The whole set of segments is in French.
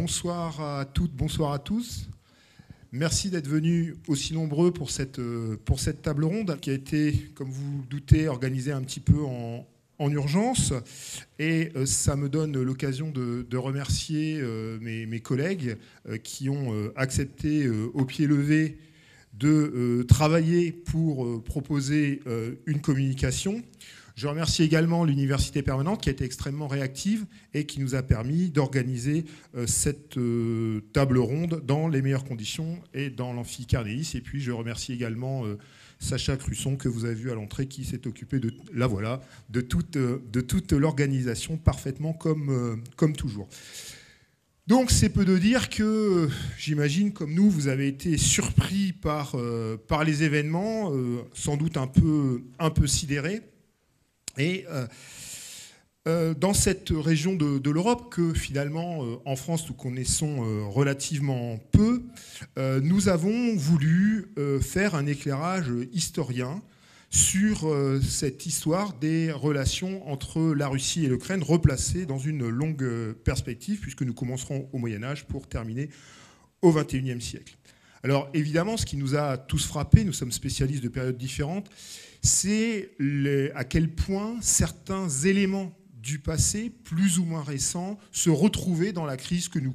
bonsoir à toutes, bonsoir à tous. Merci d'être venus aussi nombreux pour cette, euh, pour cette table ronde qui a été, comme vous le doutez, organisée un petit peu en, urgence. Et euh, ça me donne l'occasion de, remercier euh, mes, mes, collègues qui ont accepté au pied levé de travailler pour proposer une communication. Je remercie également l'Université permanente qui a été extrêmement réactive et qui nous a permis d'organiser euh, cette euh, table ronde dans les meilleures conditions et dans l'amphi Et puis je remercie également euh, Sacha Crusson que vous avez vu à l'entrée qui s'est occupé de, la voilà, de toute, de toute l'organisation parfaitement comme, comme toujours. Donc c'est peu de dire que j'imagine comme nous vous avez été surpris par, par les événements, sans doute un peu, un peu sidérés. Et euh, euh, dans cette région de, l'Europe que finalement euh, en France nous connaissons relativement peu, nous avons voulu faire un éclairage historien sur cette histoire des relations entre la Russie et l'Ukraine replacée dans une longue perspective puisque nous commencerons au Moyen Âge pour terminer au XXIe siècle. Alors évidemment ce qui nous a tous frappés, nous sommes spécialistes de périodes différentes, c'est à quel point certains éléments du passé, plus ou moins récents, se retrouvaient dans la crise que nous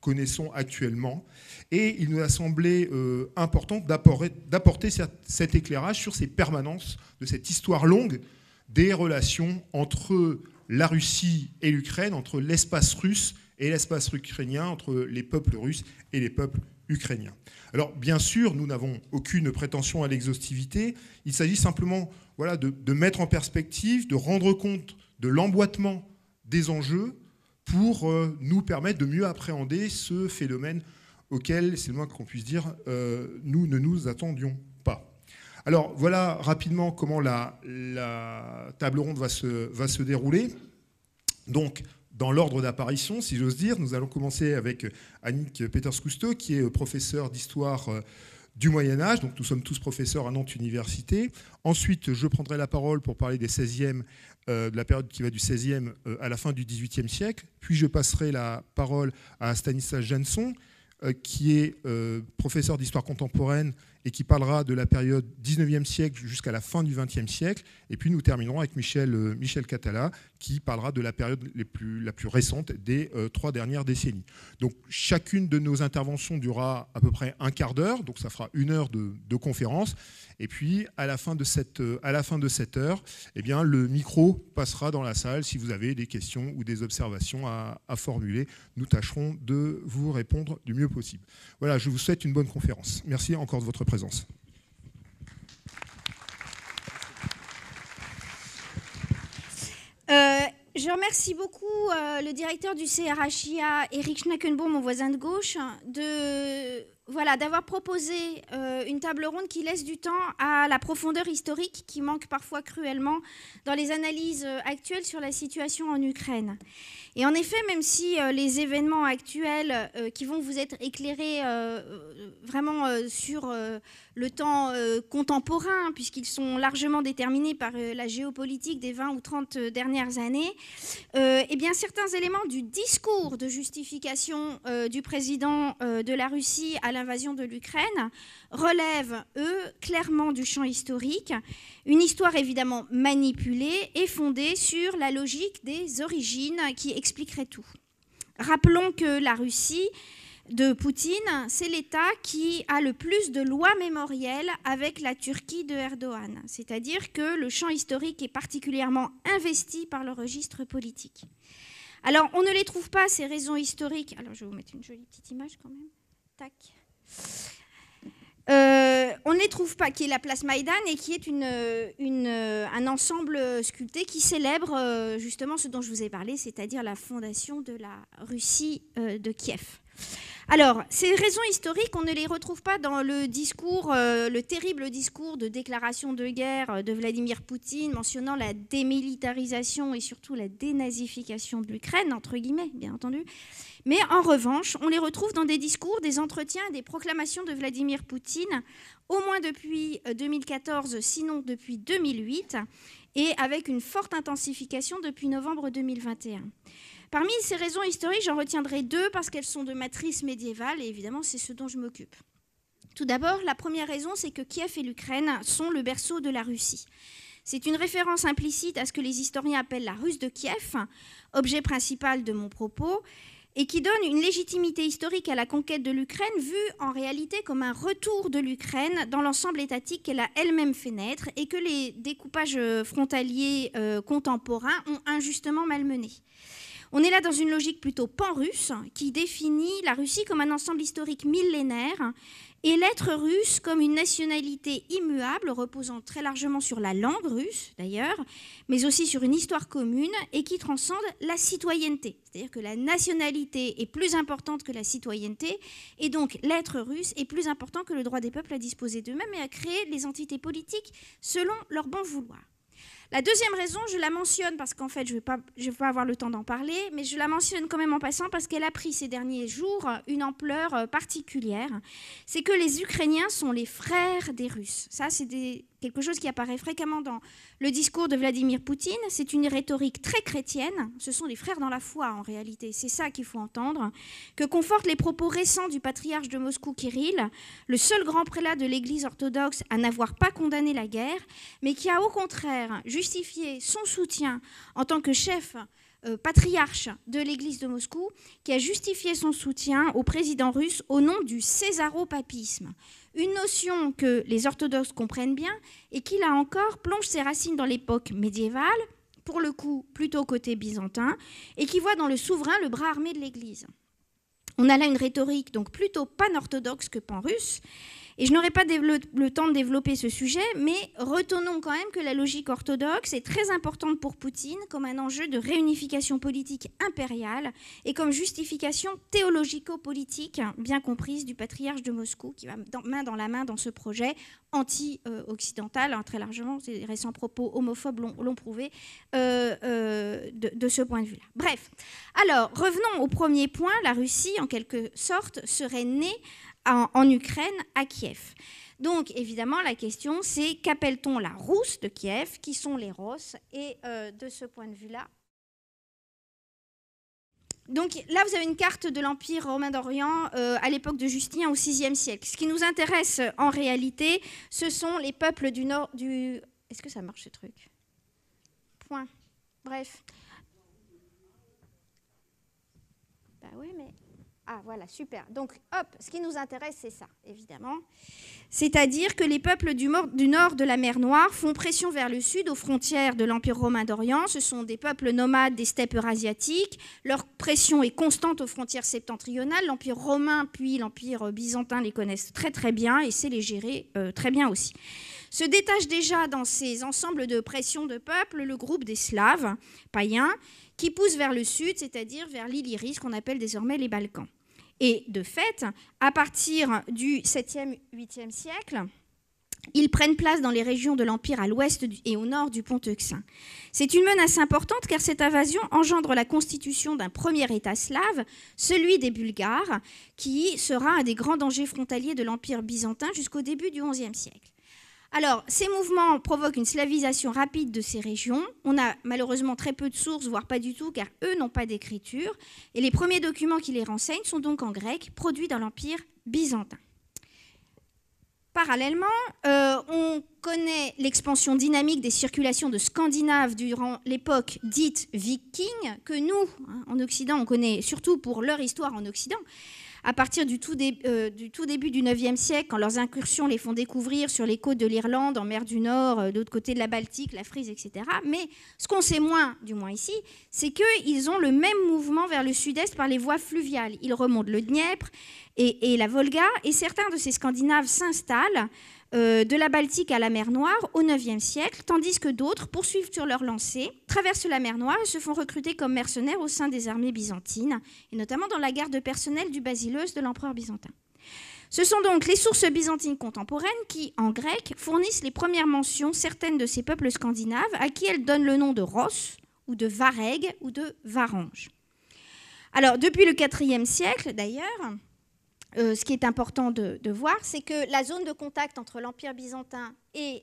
connaissons actuellement. Et il nous a semblé euh, important d'apporter cet éclairage sur ces permanences de cette histoire longue des relations entre la Russie et l'Ukraine, entre l'espace russe et l'espace ukrainien, entre les peuples russes et les peuples ukrainien. Alors bien sûr, nous n'avons aucune prétention à l'exhaustivité, il s'agit simplement voilà, de, mettre en perspective, de rendre compte de l'emboîtement des enjeux pour euh, nous permettre de mieux appréhender ce phénomène auquel, c'est le moins qu'on puisse dire, euh, nous ne nous attendions pas. Alors voilà rapidement comment la, table ronde va se, va se dérouler. Donc, dans l'ordre d'apparition, si j'ose dire. Nous allons commencer avec Annick Peters-Cousteau, qui est professeur d'histoire euh, du Moyen Âge, donc nous sommes tous professeurs à Nantes Université. Ensuite, je prendrai la parole pour parler des 16e, euh, de la période qui va du 16e euh, à la fin du 18e siècle. Puis je passerai la parole à Stanislas Jansson, qui est professeur d'histoire contemporaine et qui parlera de la période 19e siècle jusqu'à la fin du 20e siècle. Et puis nous terminerons avec Michel, Michel Catala, qui parlera de la période plus, la plus récente des euh, trois dernières décennies. Donc chacune de nos interventions durera à peu près un quart d'heure, donc ça fera une heure de, conférence. Et puis à la fin de cette, euh, à la fin de cette heure, eh bien, le micro passera dans la salle. Si vous avez des questions ou des observations à formuler, nous tâcherons de vous répondre du mieux possible. Voilà, je vous souhaite une bonne conférence. Merci encore de votre présence. Je remercie beaucoup euh, le directeur du CRHIA, Eric Schneckenbaum, mon voisin de gauche, de voilà d'avoir proposé euh, une table ronde qui laisse du temps à la profondeur historique qui manque parfois cruellement dans les analyses euh, actuelles sur la situation en Ukraine. Et en effet, même si euh, les événements actuels euh, qui vont vous être éclairés euh, vraiment sur le temps contemporain, puisqu'ils sont largement déterminés par la géopolitique des 20 ou 30 dernières années, eh bien certains éléments du discours de justification du président de la Russie à l'invasion de l'Ukraine relèvent, eux, clairement du champ historique, une histoire évidemment manipulée et fondée sur la logique des origines qui expliquerait tout. Rappelons que la Russie de Poutine, c'est l'État qui a le plus de lois mémorielles avec la Turquie de Erdogan, c'est-à-dire que le champ historique est particulièrement investi par le registre politique. Alors, on ne les trouve pas, ces raisons historiques. Alors, je vais vous mettre une jolie petite image quand même. Tac. Euh, on ne trouve pas, qui est la place Maïdan et qui est euh, un ensemble sculpté qui célèbre euh, justement ce dont je vous ai parlé, c'est-à-dire la fondation de la Russie de Kiev. Alors, ces raisons historiques, on ne les retrouve pas dans le discours, euh, le terrible discours de déclaration de guerre euh, de Vladimir Poutine mentionnant la démilitarisation et surtout la dénazification de l'Ukraine, entre guillemets, bien entendu. Mais en revanche, on les retrouve dans des discours, des entretiens, des proclamations de Vladimir Poutine, au moins depuis 2014, euh, sinon depuis 2008, et avec une forte intensification depuis novembre 2021. Parmi ces raisons historiques, j'en retiendrai deux parce qu'elles sont de matrice médiévale et évidemment c'est ce dont je m'occupe. Tout d'abord, la première raison, c'est que Kiev et l'Ukraine sont le berceau de la Russie. C'est une référence implicite à ce que les historiens appellent la Russe de Kiev, objet principal de mon propos, et qui donne une légitimité historique à la conquête de l'Ukraine, vue en réalité comme un retour de l'Ukraine dans l'ensemble étatique qu'elle a elle-même fait naître et que les découpages frontaliers euh, contemporains ont injustement malmené. On est là dans une logique plutôt pan-russe qui définit la Russie comme un ensemble historique millénaire et l'être russe comme une nationalité immuable reposant très largement sur la langue russe d'ailleurs, mais aussi sur une histoire commune et qui transcende la citoyenneté. C'est-à-dire que la nationalité est plus importante que la citoyenneté et donc l'être russe est plus important que le droit des peuples à disposer d'eux-mêmes et à créer les entités politiques selon leur bon vouloir. La deuxième raison, je la mentionne parce qu'en fait, je ne vais, pas, avoir le temps d'en parler, mais je la mentionne quand même en passant parce qu'elle a pris ces derniers jours une ampleur euh, particulière. C'est que les Ukrainiens sont les frères des Russes. Ça, c'est des quelque chose qui apparaît fréquemment dans le discours de Vladimir Poutine. C'est une rhétorique très chrétienne. Ce sont les frères dans la foi, en réalité. C'est ça qu'il faut entendre. Que confortent les propos récents du patriarche de Moscou, Kirill, le seul grand prélat de l'Église orthodoxe à n'avoir pas condamné la guerre, mais qui a au contraire justifié son soutien en tant que chef euh, patriarche de l'Église de Moscou, qui a justifié son soutien au président russe au nom du césaropapisme une notion que les orthodoxes comprennent bien et qui, là encore, plonge ses racines dans l'époque médiévale, pour le coup plutôt côté byzantin, et qui voit dans le souverain le bras armé de l'Église. On a là une rhétorique donc plutôt pan-orthodoxe que pan-russe, et je n'aurai pas le temps de développer ce sujet, mais retenons quand même que la logique orthodoxe est très importante pour Poutine comme un enjeu de réunification politique impériale et comme justification théologico-politique, hein, bien comprise, du patriarche de Moscou, qui va main dans la main dans ce projet anti-occidental, hein, très largement, ces récents propos homophobes l'ont prouvé, euh, euh, de, de ce point de vue-là. Bref, alors revenons au premier point, la Russie, en quelque sorte, serait née en, Ukraine, à Kiev. Donc évidemment, la question c'est qu'appelle-t-on la Rousse de Kiev Qui sont les Rosses Et euh, de ce point de vue-là, donc là, vous avez une carte de l'Empire romain d'Orient euh, à l'époque de Justin au VIe siècle. Ce qui nous intéresse en réalité, ce sont les peuples du nord du... Est-ce que ça marche ce truc Point. Bref. Bah ouais, mais... Ah voilà, super. Donc hop, ce qui nous intéresse, c'est ça, évidemment. C'est-à-dire que les peuples du, nord de la mer Noire font pression vers le sud aux frontières de l'Empire romain d'Orient. Ce sont des peuples nomades des steppes eurasiatiques. Leur pression est constante aux frontières septentrionales. L'Empire romain puis l'Empire byzantin les connaissent très très bien et sait les gérer euh, très bien aussi. Se détache déjà dans ces ensembles de pression de peuples le groupe des Slaves païens qui pousse vers le sud, c'est-à-dire vers l'Illyrie, ce qu'on appelle désormais les Balkans. Et de fait, à partir du 7e, 8e siècle, ils prennent place dans les régions de l'Empire à l'ouest et au nord du pont Euxin. C'est une menace importante car cette invasion engendre la constitution d'un premier État slave, celui des Bulgares, qui sera un des grands dangers frontaliers de l'Empire byzantin jusqu'au début du XIe siècle. Alors, ces mouvements provoquent une slavisation rapide de ces régions. On a malheureusement très peu de sources, voire pas du tout, car eux n'ont pas d'écriture. Et les premiers documents qui les renseignent sont donc en grec, produits dans l'Empire byzantin. Parallèlement, euh, on connaît l'expansion dynamique des circulations de Scandinaves durant l'époque dite viking, que nous, hein, en Occident, on connaît surtout pour leur histoire en Occident à partir du tout, euh, du tout début du IXe siècle, quand leurs incursions les font découvrir sur les côtes de l'Irlande, en mer du Nord, euh, de l'autre côté de la Baltique, la Frise, etc. Mais ce qu'on sait moins, du moins ici, c'est qu'ils ont le même mouvement vers le sud-est par les voies fluviales. Ils remontent le Dniepr, et, la Volga, et certains de ces Scandinaves s'installent euh, de la Baltique à la mer Noire au IXe siècle, tandis que d'autres poursuivent sur leur lancée, traversent la mer Noire et se font recruter comme mercenaires au sein des armées byzantines, et notamment dans la garde personnelle du Basileus de l'empereur byzantin. Ce sont donc les sources byzantines contemporaines qui, en grec, fournissent les premières mentions certaines de ces peuples scandinaves, à qui elles donnent le nom de Ross, ou de Vareg ou de Varange. Alors, depuis le IVe siècle, d'ailleurs, euh, ce qui est important de, voir, c'est que la zone de contact entre l'Empire byzantin et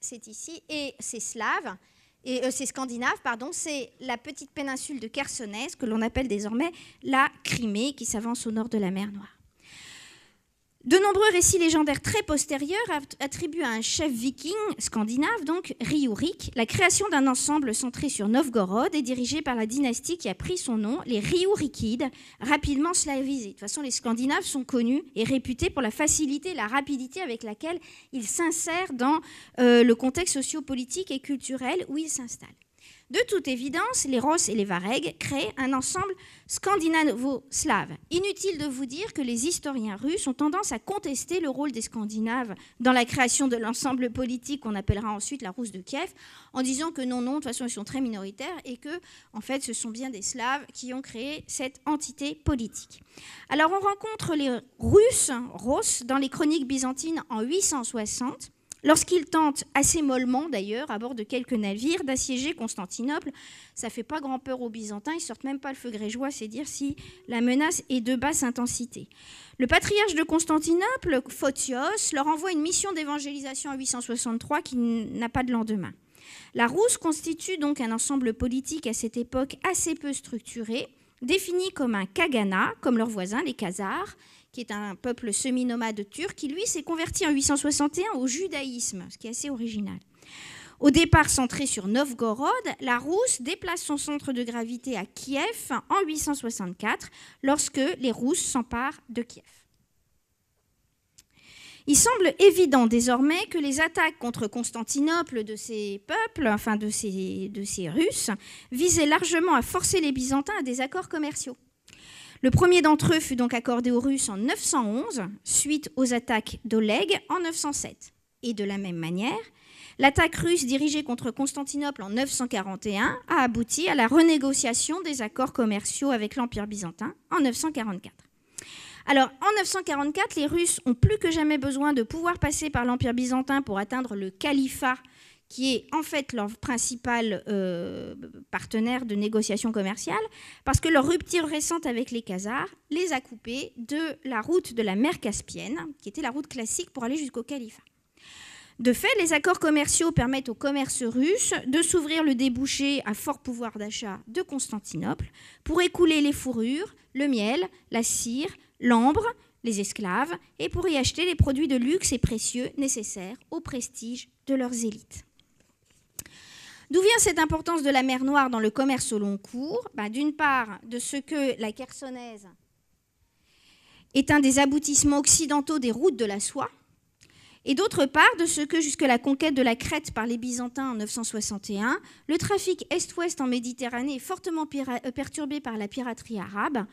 c'est ici et ces Slaves et euh, ces Scandinaves, pardon, c'est la petite péninsule de Chersonèse que l'on appelle désormais la Crimée, qui s'avance au nord de la mer Noire. De nombreux récits légendaires très postérieurs attribuent à un chef viking scandinave, donc Riurik, la création d'un ensemble centré sur Novgorod et dirigé par la dynastie qui a pris son nom, les Riurikides, rapidement slavisés. De toute façon, les Scandinaves sont connus et réputés pour la facilité et la rapidité avec laquelle ils s'insèrent dans euh, le contexte sociopolitique et culturel où ils s'installent. De toute évidence, les Ross et les Varegs créent un ensemble scandinavo-slave. Inutile de vous dire que les historiens russes ont tendance à contester le rôle des Scandinaves dans la création de l'ensemble politique qu'on appellera ensuite la Rousse de Kiev, en disant que non, non, de toute façon, ils sont très minoritaires et que, en fait, ce sont bien des Slaves qui ont créé cette entité politique. Alors, on rencontre les Russes, Ross dans les chroniques byzantines en 860 Lorsqu'ils tentent, assez mollement d'ailleurs, à bord de quelques navires, d'assiéger Constantinople, ça fait pas grand peur aux Byzantins, ils sortent même pas le feu grégeois, c'est dire si la menace est de basse intensité. Le patriarche de Constantinople, Photios, leur envoie une mission d'évangélisation en 863 qui n'a pas de lendemain. La Rousse constitue donc un ensemble politique à cette époque assez peu structuré, défini comme un kagana, comme leurs voisins les Khazars, qui est un peuple semi-nomade turc, qui lui s'est converti en 861 au judaïsme, ce qui est assez original. Au départ centré sur Novgorod, la Rousse déplace son centre de gravité à Kiev en 864, lorsque les Russes s'emparent de Kiev. Il semble évident désormais que les attaques contre Constantinople de ces peuples, enfin de ces, de ces Russes, visaient largement à forcer les Byzantins à des accords commerciaux. Le premier d'entre eux fut donc accordé aux Russes en 911, suite aux attaques d'Oleg en 907. Et de la même manière, l'attaque russe dirigée contre Constantinople en 941 a abouti à la renégociation des accords commerciaux avec l'Empire byzantin en 944. Alors, en 944, les Russes ont plus que jamais besoin de pouvoir passer par l'Empire byzantin pour atteindre le califat qui est en fait leur principal euh, partenaire de négociation commerciale, parce que leur rupture récente avec les Khazars les a coupés de la route de la mer Caspienne, qui était la route classique pour aller jusqu'au califat. De fait, les accords commerciaux permettent au commerce russe de s'ouvrir le débouché à fort pouvoir d'achat de Constantinople pour écouler les fourrures, le miel, la cire, l'ambre, les esclaves, et pour y acheter les produits de luxe et précieux nécessaires au prestige de leurs élites. D'où vient cette importance de la mer Noire dans le commerce au long cours ben, D'une part, de ce que la Chersonèse est un des aboutissements occidentaux des routes de la soie, et d'autre part, de ce que, jusque la conquête de la Crète par les Byzantins en 961, le trafic est-ouest en Méditerranée est fortement euh, perturbé par la piraterie arabe,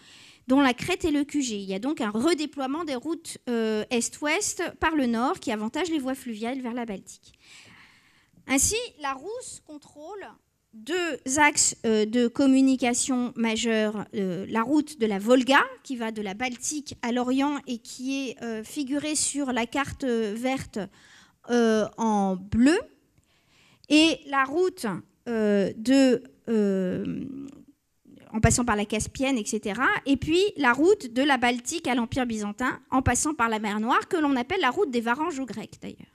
dont la Crète est le QG. Il y a donc un redéploiement des routes euh, est-ouest par le nord qui avantage les voies fluviales vers la Baltique. Ainsi, la rousse contrôle deux axes euh, de communication majeurs, euh, la route de la Volga, qui va de la Baltique à l'Orient et qui est euh, figurée sur la carte verte en bleu, et la route de, en passant par la Caspienne, etc., et puis la route de la Baltique à l'Empire byzantin, en passant par la mer Noire, que l'on appelle la route des Varanges aux Grecs d'ailleurs.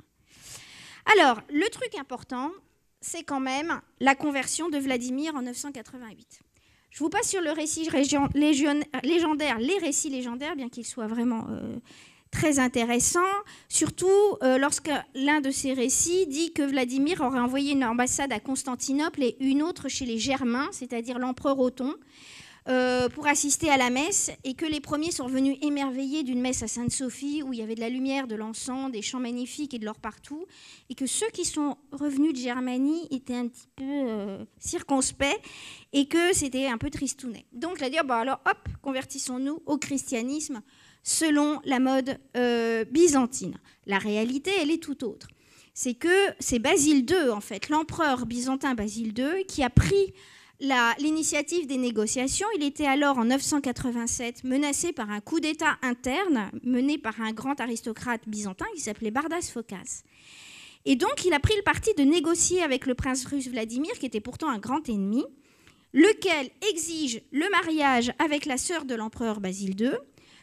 Alors, le truc important, c'est quand même la conversion de Vladimir en 988. Je vous passe sur le récit euh, légendaire, les récits légendaires, bien qu'ils soient vraiment euh, très intéressants, surtout euh, lorsque l'un de ces récits dit que Vladimir aurait envoyé une ambassade à Constantinople et une autre chez les Germains, c'est-à-dire l'empereur Othon, euh, pour assister à la messe et que les premiers sont venus émerveillés d'une messe à Sainte-Sophie où il y avait de la lumière, de l'encens, des chants magnifiques et de l'or partout, et que ceux qui sont revenus de Germanie étaient un petit peu euh, circonspects et que c'était un peu tristounet. Donc la dire dit, ah, bah, alors hop, convertissons-nous au christianisme selon la mode euh, byzantine. La réalité, elle est tout autre. C'est que c'est Basile II, en fait, l'empereur byzantin Basile II, qui a pris l'initiative des négociations. Il était alors en 987 menacé par un coup d'État interne mené par un grand aristocrate byzantin qui s'appelait Bardas Phocas. Et donc il a pris le parti de négocier avec le prince russe Vladimir, qui était pourtant un grand ennemi, lequel exige le mariage avec la sœur de l'empereur Basile II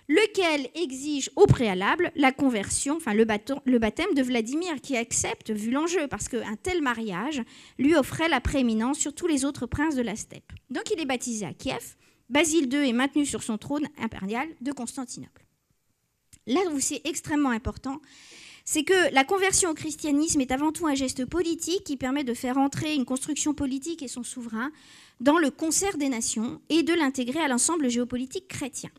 lequel exige au préalable la conversion, enfin le, le baptême de Vladimir, qui accepte, vu l'enjeu, parce qu'un tel mariage lui offrait la prééminence sur tous les autres princes de la steppe. Donc il est baptisé à Kiev, Basile II est maintenu sur son trône impérial de Constantinople. Là où c'est extrêmement important, c'est que la conversion au christianisme est avant tout un geste politique qui permet de faire entrer une construction politique et son souverain dans le concert des nations et de l'intégrer à l'ensemble géopolitique chrétien.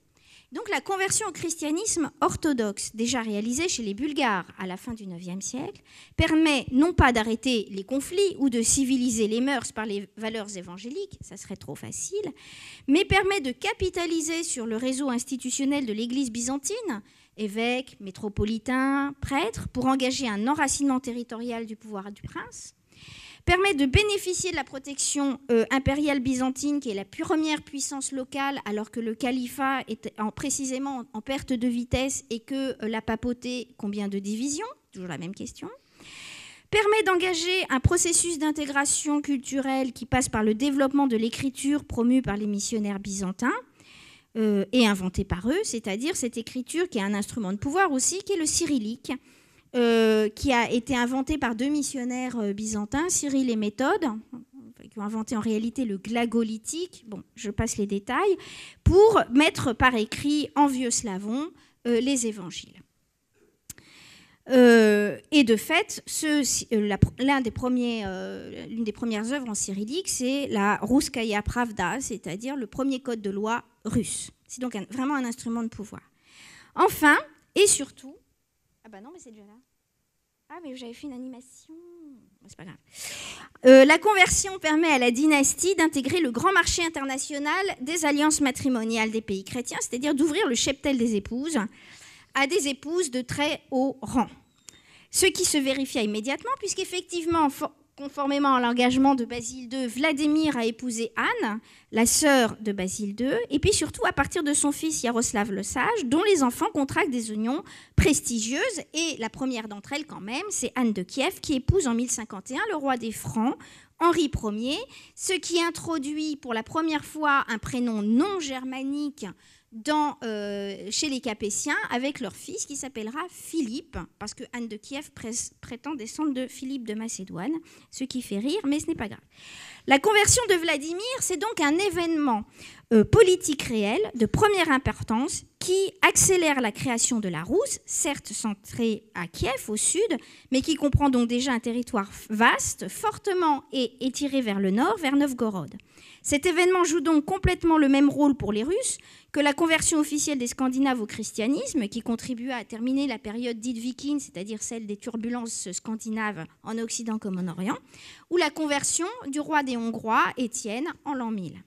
Donc la conversion au christianisme orthodoxe, déjà réalisée chez les Bulgares à la fin du IXe siècle, permet non pas d'arrêter les conflits ou de civiliser les mœurs par les valeurs évangéliques, ça serait trop facile, mais permet de capitaliser sur le réseau institutionnel de l'Église byzantine, évêques, métropolitains, prêtres, pour engager un enracinement territorial du pouvoir du prince, permet de bénéficier de la protection euh, impériale byzantine, qui est la première puissance locale, alors que le califat est précisément en, perte de vitesse et que euh, la papauté, combien de divisions Toujours la même question permet d'engager un processus d'intégration culturelle qui passe par le développement de l'écriture promue par les missionnaires byzantins euh, et inventée par eux, c'est-à-dire cette écriture qui est un instrument de pouvoir aussi, qui est le cyrillique, euh, qui a été inventé par deux missionnaires euh, byzantins, Cyril et Méthode, qui ont inventé en réalité le glagolitique, bon, je passe les détails, pour mettre par écrit en vieux slavon euh, les évangiles. et de fait, l'une des, premiers, l'une des premières œuvres en cyrillique, c'est la Ruskaya Pravda, c'est-à-dire le premier code de loi russe. C'est donc vraiment un instrument de pouvoir. Enfin, et surtout... Ah bah non, mais c'est déjà ah, mais j'avais fait une animation. C'est pas grave. Euh, la conversion permet à la dynastie d'intégrer le grand marché international des alliances matrimoniales des pays chrétiens, c'est-à-dire d'ouvrir le cheptel des épouses à des épouses de très haut rang. Ce qui se vérifia immédiatement, puisqu'effectivement, Conformément à l'engagement de Basile II, Vladimir a épousé Anne, la sœur de Basile II, et puis surtout à partir de son fils Yaroslav le Sage, dont les enfants contractent des unions prestigieuses. Et la première d'entre elles, quand même, c'est Anne de Kiev, qui épouse en 1051 le roi des Francs, Henri Ier, ce qui introduit pour la première fois un prénom non germanique dans, euh, chez les Capétiens avec leur fils qui s'appellera Philippe, parce que Anne de Kiev prétend descendre de Philippe de Macédoine, ce qui fait rire, mais ce n'est pas grave. La conversion de Vladimir, c'est donc un événement euh, politique réel de première importance qui accélère la création de la Rousse, certes centrée à Kiev au sud, mais qui comprend donc déjà un territoire vaste, fortement étiré vers le nord, vers Novgorod. Cet événement joue donc complètement le même rôle pour les Russes que la conversion officielle des Scandinaves au christianisme, qui contribua à terminer la période dite viking, c'est-à-dire celle des turbulences scandinaves en Occident comme en Orient, ou la conversion du roi des Hongrois, Étienne, en l'an 1000.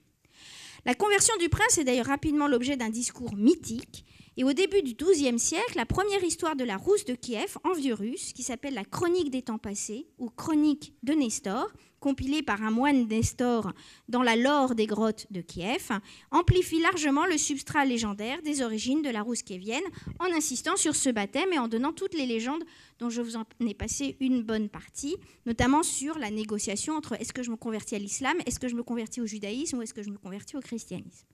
La conversion du prince est d'ailleurs rapidement l'objet d'un discours mythique et au début du XIIe siècle, la première histoire de la Rousse de Kiev en vieux russe, qui s'appelle la Chronique des temps passés ou Chronique de Nestor, compilée par un moine Nestor dans la lore des grottes de Kiev, amplifie largement le substrat légendaire des origines de la Rousse kievienne en insistant sur ce baptême et en donnant toutes les légendes dont je vous en ai passé une bonne partie, notamment sur la négociation entre est-ce que je me convertis à l'islam, est-ce que je me convertis au judaïsme ou est-ce que je me convertis au christianisme.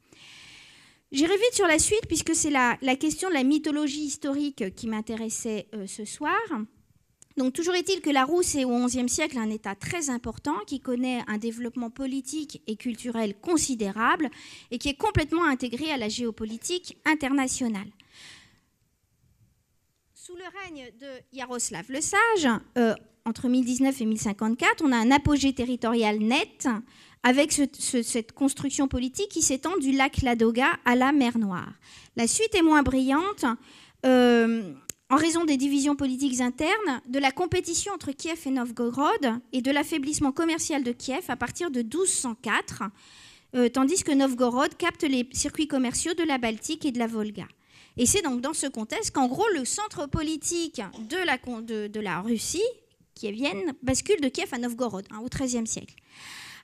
J'irai vite sur la suite puisque c'est la, question de la mythologie historique qui m'intéressait euh, ce soir. Donc toujours est-il que la Rousse est au XIe siècle un État très important qui connaît un développement politique et culturel considérable et qui est complètement intégré à la géopolitique internationale. Sous le règne de Yaroslav le Sage, euh, entre 1019 et 1054, on a un apogée territorial net avec cette construction politique qui s'étend du lac Ladoga à la mer Noire. La suite est moins brillante euh, en raison des divisions politiques internes, de la compétition entre Kiev et Novgorod et de l'affaiblissement commercial de Kiev à partir de 1204, euh, tandis que Novgorod capte les circuits commerciaux de la Baltique et de la Volga. Et c'est donc dans ce contexte qu'en gros le centre politique de la, Russie, qui bascule de Kiev à Novgorod hein, au XIIIe siècle.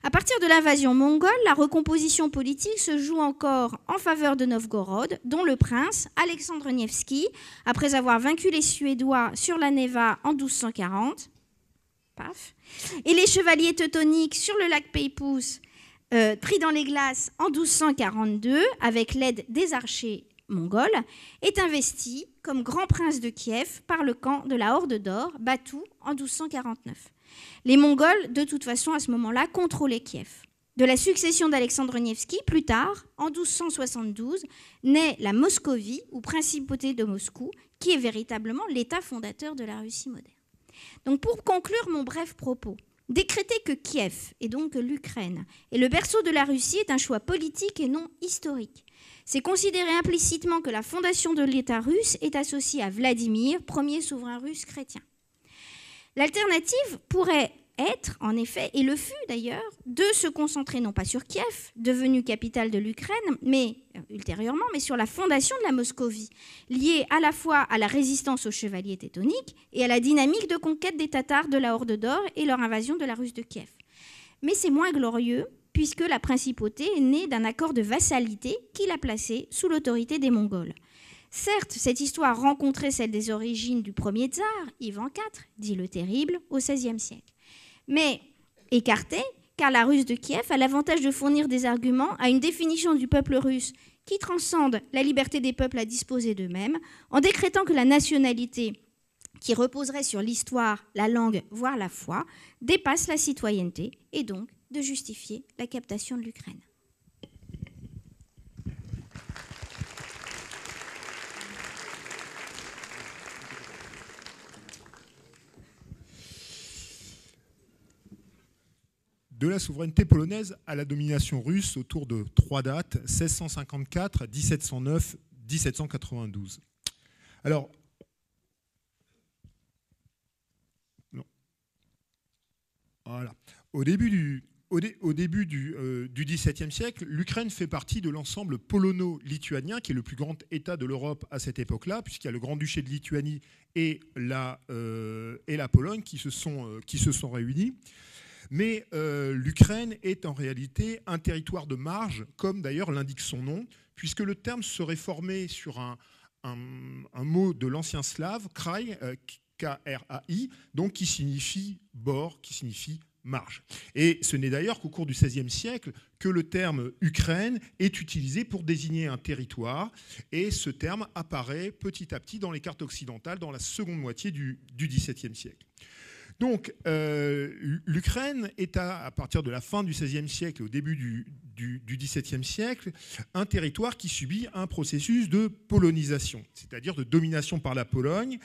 À partir de l'invasion mongole, la recomposition politique se joue encore en faveur de Novgorod, dont le prince Alexandre Nevsky, après avoir vaincu les Suédois sur la Neva en 1240, paf, et les chevaliers teutoniques sur le lac Peipus, euh, pris dans les glaces en 1242 avec l'aide des archers mongols, est investi comme grand prince de Kiev par le camp de la Horde d'Or, Batou, en 1249. Les Mongols, de toute façon, à ce moment-là, contrôlaient Kiev. De la succession d'Alexandre Nevski, plus tard, en 1272, naît la Moscovie, ou principauté de Moscou, qui est véritablement l'État fondateur de la Russie moderne. Donc pour conclure mon bref propos, décréter que Kiev, et donc l'Ukraine, est le berceau de la Russie est un choix politique et non historique. C'est considérer implicitement que la fondation de l'État russe est associée à Vladimir, premier souverain russe chrétien. L'alternative pourrait être, en effet, et le fut d'ailleurs, de se concentrer non pas sur Kiev, devenue capitale de l'Ukraine, mais euh, ultérieurement, mais sur la fondation de la Moscovie, liée à la fois à la résistance aux chevaliers tétoniques et à la dynamique de conquête des Tatars de la Horde d'Or et leur invasion de la Russe de Kiev. Mais c'est moins glorieux, puisque la principauté est née d'un accord de vassalité qui l'a placée sous l'autorité des Mongols. Certes, cette histoire rencontrait celle des origines du premier tsar, Ivan IV, dit le terrible, au XVIe siècle. Mais écartée, car la Russe de Kiev a l'avantage de fournir des arguments à une définition du peuple russe qui transcende la liberté des peuples à disposer d'eux-mêmes, en décrétant que la nationalité qui reposerait sur l'histoire, la langue, voire la foi, dépasse la citoyenneté et donc de justifier la captation de l'Ukraine. de la souveraineté polonaise à la domination russe autour de trois dates, 1654, 1709, 1792. Alors, Au début du, au, début du, euh, XVIIe siècle, l'Ukraine fait partie de l'ensemble polono-lituanien, qui est le plus grand État de l'Europe à cette époque-là, puisqu'il y a le Grand-Duché de Lituanie et la, euh, et la Pologne qui se sont, euh, qui se sont réunis. Mais euh, l'Ukraine est en réalité un territoire de marge, comme d'ailleurs l'indique son nom, puisque le terme serait formé sur un, mot de l'ancien slave, krai, euh, K-R-A-I, donc qui signifie bord, qui signifie marge. Et ce n'est d'ailleurs qu'au cours du XVIe siècle que le terme Ukraine est utilisé pour désigner un territoire, et ce terme apparaît petit à petit dans les cartes occidentales dans la seconde moitié du, du XVIIe siècle. Donc, euh, l'Ukraine est, à, partir de la fin du XVIe siècle et au début du, XVIIe siècle, un territoire qui subit un processus de polonisation, c'est-à-dire de domination par la Pologne,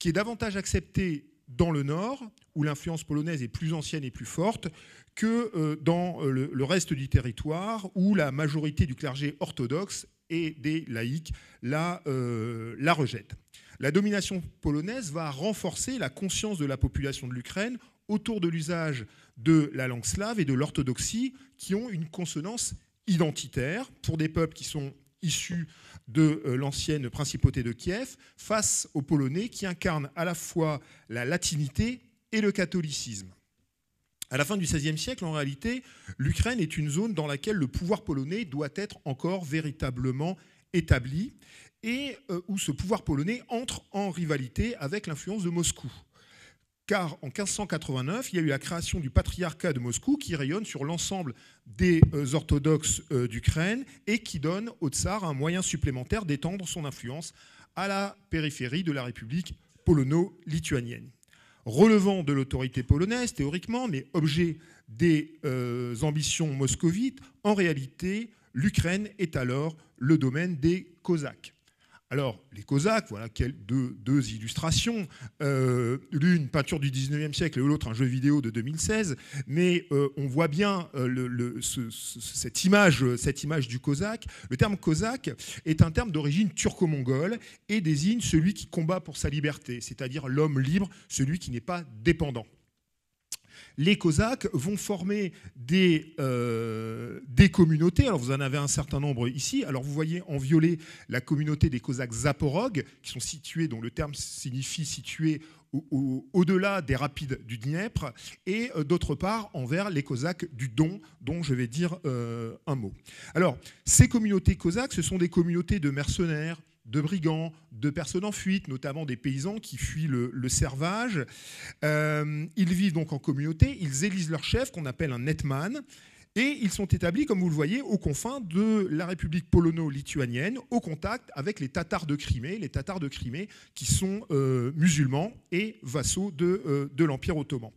qui est davantage acceptée dans le nord, où l'influence polonaise est plus ancienne et plus forte, que euh, dans euh, le reste du territoire, où la majorité du clergé orthodoxe et des laïcs la, la rejettent. La domination polonaise va renforcer la conscience de la population de l'Ukraine autour de l'usage de la langue slave et de l'orthodoxie qui ont une consonance identitaire pour des peuples qui sont issus de euh, l'ancienne principauté de Kiev face aux Polonais qui incarnent à la fois la latinité et le catholicisme. À la fin du XVIe siècle, en réalité, l'Ukraine est une zone dans laquelle le pouvoir polonais doit être encore véritablement établi et euh, où ce pouvoir polonais entre en rivalité avec l'influence de Moscou. Car en 1589, il y a eu la création du patriarcat de Moscou qui rayonne sur l'ensemble des euh, orthodoxes euh, d'Ukraine et qui donne au tsar un moyen supplémentaire d'étendre son influence à la périphérie de la République polono-lituanienne. Relevant de l'autorité polonaise théoriquement, mais objet des ambitions moscovites, en réalité, l'Ukraine est alors le domaine des Cosaques. Alors, les Cosaques, voilà deux, illustrations. Euh, l'une, peinture du 19e siècle, et l'autre, un jeu vidéo de 2016. Mais euh, on voit bien euh, cette, image, cette image du Cosaque. Le terme Cosaque est un terme d'origine turco-mongole et désigne celui qui combat pour sa liberté, c'est-à-dire l'homme libre, celui qui n'est pas dépendant les Cosaques vont former des, euh, des communautés. Alors vous en avez un certain nombre ici. Alors vous voyez en violet la communauté des Cosaques zaporogues, qui sont situés, dont le terme signifie situé au-delà des rapides du Dniepr, et euh, d'autre part envers les Cosaques du Don, dont je vais dire euh, un mot. Alors, ces communautés Cosaques, ce sont des communautés de mercenaires, de brigands, de personnes en fuite, notamment des paysans qui fuient le, servage. Euh, ils vivent donc en communauté, ils élisent leur chef qu'on appelle un netman. Et ils sont établis, comme vous le voyez, aux confins de la République polono-lituanienne, au contact avec les Tatars de Crimée, les Tatars de Crimée qui sont euh, musulmans et vassaux de euh, l'Empire ottoman.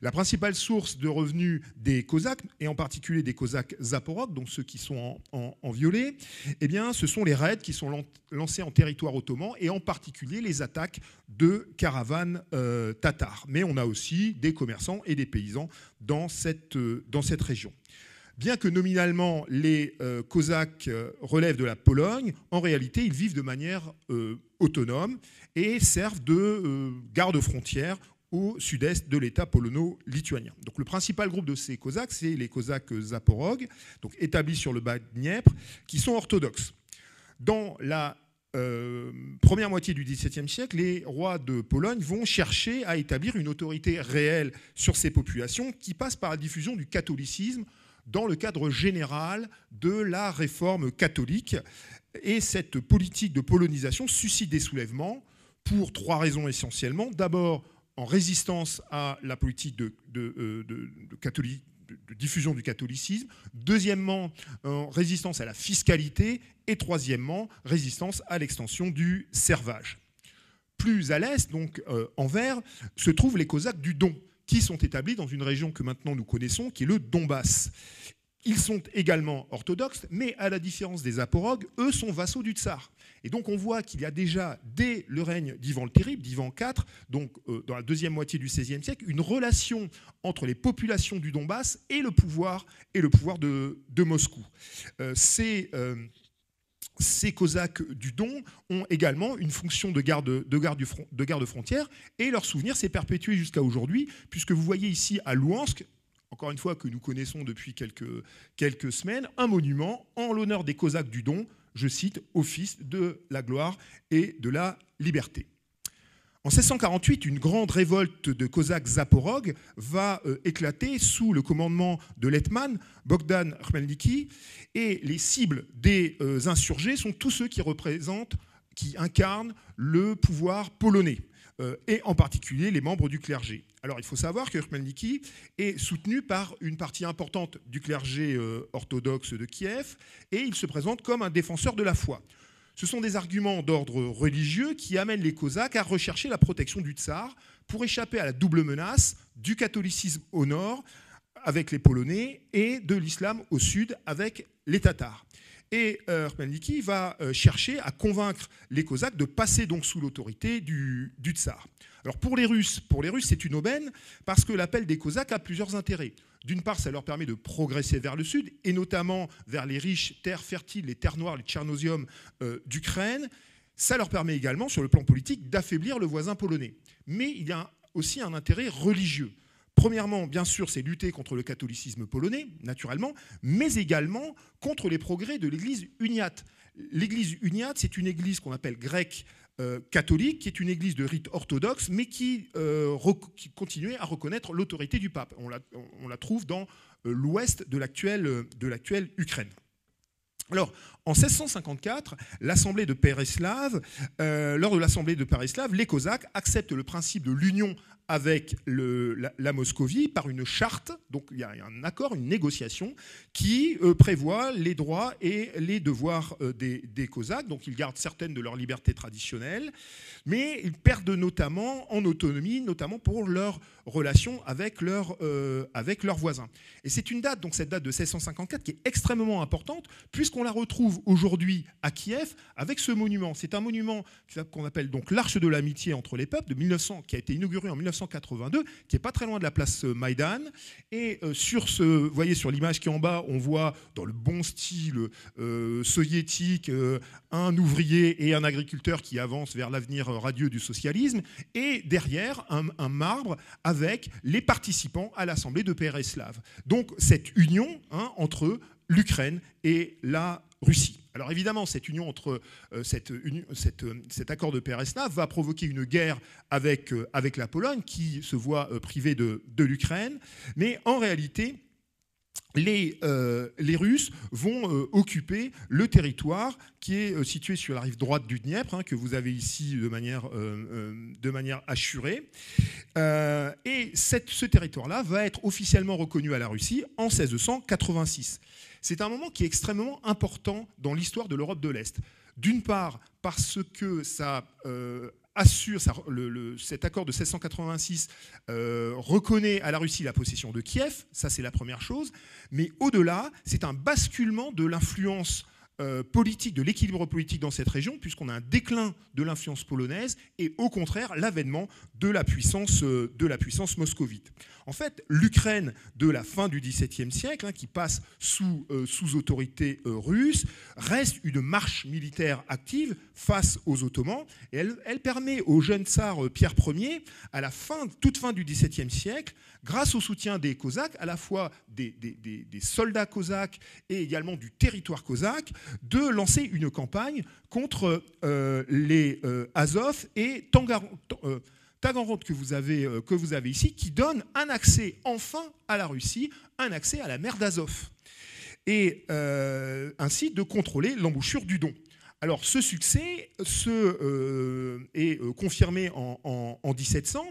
La principale source de revenus des Cosaques, et en particulier des Cosaques zaporotes, donc ceux qui sont en, violet, eh bien, ce sont les raids qui sont lancés en territoire ottoman, et en particulier les attaques de caravanes euh, tatars. Mais on a aussi des commerçants et des paysans dans cette, euh, dans cette région. Bien que nominalement les euh, Cosaques relèvent de la Pologne, en réalité ils vivent de manière autonome et servent de garde-frontière au sud-est de l'État polono-lituanien. Donc le principal groupe de ces Cosaques, c'est les Cosaques zaporog, donc établis sur le bas de Dniepr, qui sont orthodoxes. Dans la euh, première moitié du XVIIe siècle, les rois de Pologne vont chercher à établir une autorité réelle sur ces populations qui passe par la diffusion du catholicisme dans le cadre général de la réforme catholique. Et cette politique de polonisation suscite des soulèvements pour trois raisons essentiellement. D'abord, en résistance à la politique euh, de, diffusion du catholicisme, deuxièmement, en résistance à la fiscalité, et troisièmement, résistance à l'extension du servage. Plus à l'est, donc en euh, envers, se trouvent les Cosaques du Don, qui sont établis dans une région que maintenant nous connaissons, qui est le Donbass. Ils sont également orthodoxes, mais à la différence des aporogues, eux sont vassaux du tsar. Et donc on voit qu'il y a déjà, dès le règne d'Ivan le Terrible, d'Ivan IV, donc euh, dans la deuxième moitié du XVIe siècle, une relation entre les populations du Donbass et le pouvoir, et le pouvoir de, Moscou. Euh, euh, ces Cosaques du Don ont également une fonction de garde, de garde, de frontière et leur souvenir s'est perpétué jusqu'à aujourd'hui, puisque vous voyez ici à Louhansk, encore une fois que nous connaissons depuis quelques, quelques semaines, un monument en l'honneur des Cosaques du Don je cite, office de la gloire et de la liberté. En 1648, une grande révolte de Cosaques zaporog va euh, éclater sous le commandement de Lettman, Bogdan Khmelnytsky, et les cibles des euh, insurgés sont tous ceux qui représentent, qui incarnent le pouvoir polonais. Euh, et en particulier les membres du clergé. Alors il faut savoir que Khmelnytsky est soutenu par une partie importante du clergé euh, orthodoxe de Kiev et il se présente comme un défenseur de la foi. Ce sont des arguments d'ordre religieux qui amènent les Cosaques à rechercher la protection du tsar pour échapper à la double menace du catholicisme au nord avec les Polonais et de l'islam au sud avec les Tatars. Et euh, va euh, chercher à convaincre les Cosaques de passer donc sous l'autorité du, tsar. Alors pour les Russes, pour les Russes, c'est une aubaine parce que l'appel des Cosaques a plusieurs intérêts. D'une part, ça leur permet de progresser vers le sud et notamment vers les riches terres fertiles, les terres noires, les tchernosiums euh, d'Ukraine. Ça leur permet également, sur le plan politique, d'affaiblir le voisin polonais. Mais il y a aussi un intérêt religieux. Premièrement, bien sûr, c'est lutter contre le catholicisme polonais, naturellement, mais également contre les progrès de l'Église uniate. L'Église uniate, c'est une église qu'on appelle grecque euh, catholique, qui est une église de rite orthodoxe, mais qui, euh, continuait à reconnaître l'autorité du pape. On la, trouve dans euh, l'ouest de l'actuelle Ukraine. Alors, en 1654, l'Assemblée de lors de l'Assemblée de Pereslav, les Cosaques acceptent le principe de l'union avec le, la, Moscovie par une charte, donc il y a un accord, une négociation, qui euh, prévoit les droits et les devoirs euh, des, des, Cosaques. Donc ils gardent certaines de leurs libertés traditionnelles, mais ils perdent notamment en autonomie, notamment pour leurs relations avec, leur, euh, avec leurs voisins. Et c'est une date, donc cette date de 1654, qui est extrêmement importante, puisqu'on la retrouve aujourd'hui à Kiev avec ce monument. C'est un monument qu'on appelle donc l'Arche de l'amitié entre les peuples, de 1900, qui a été inauguré en 1900 1982, qui est pas très loin de la place euh, Maïdan. Et euh, sur ce, voyez sur l'image qui est en bas, on voit dans le bon style euh, soviétique un ouvrier et un agriculteur qui avancent vers l'avenir radieux du socialisme. Et derrière, un, marbre avec les participants à l'Assemblée de PRS Donc cette union hein, entre l'Ukraine et la Russie. Alors évidemment, cette union entre euh, euh, cet accord de Peresna va provoquer une guerre avec, euh, la Pologne qui se voit privée de, l'Ukraine, mais en réalité, les, Russes vont occuper le territoire qui est situé sur la rive droite du Dniepr, hein, que vous avez ici de manière, assurée. et ce territoire-là va être officiellement reconnu à la Russie en 1686 c'est un moment qui est extrêmement important dans l'histoire de l'Europe de l'Est. D'une part, parce que ça euh, assure, cet accord de 1686 euh, reconnaît à la Russie la possession de Kiev, ça c'est la première chose, mais au-delà, c'est un basculement de l'influence euh, politique, de l'équilibre politique dans cette région, puisqu'on a un déclin de l'influence polonaise et au contraire l'avènement de la puissance, euh, de la puissance moscovite. En fait, l'Ukraine de la fin du XVIIe siècle, hein, qui passe sous, euh, sous autorité russe, reste une marche militaire active face aux Ottomans. Et elle, permet au jeune tsar Pierre Ier, à la fin, toute fin du XVIIe siècle, grâce au soutien des Cosaques, à la fois des, soldats cosaques et également du territoire cosaque, de lancer une campagne contre euh, les Azovs euh, Azov et Taganrog euh, que vous, avez, que vous avez ici, qui donne un accès enfin à la Russie, un accès à la mer d'Azov, et ainsi de contrôler l'embouchure du Don. Alors ce succès est confirmé en 1700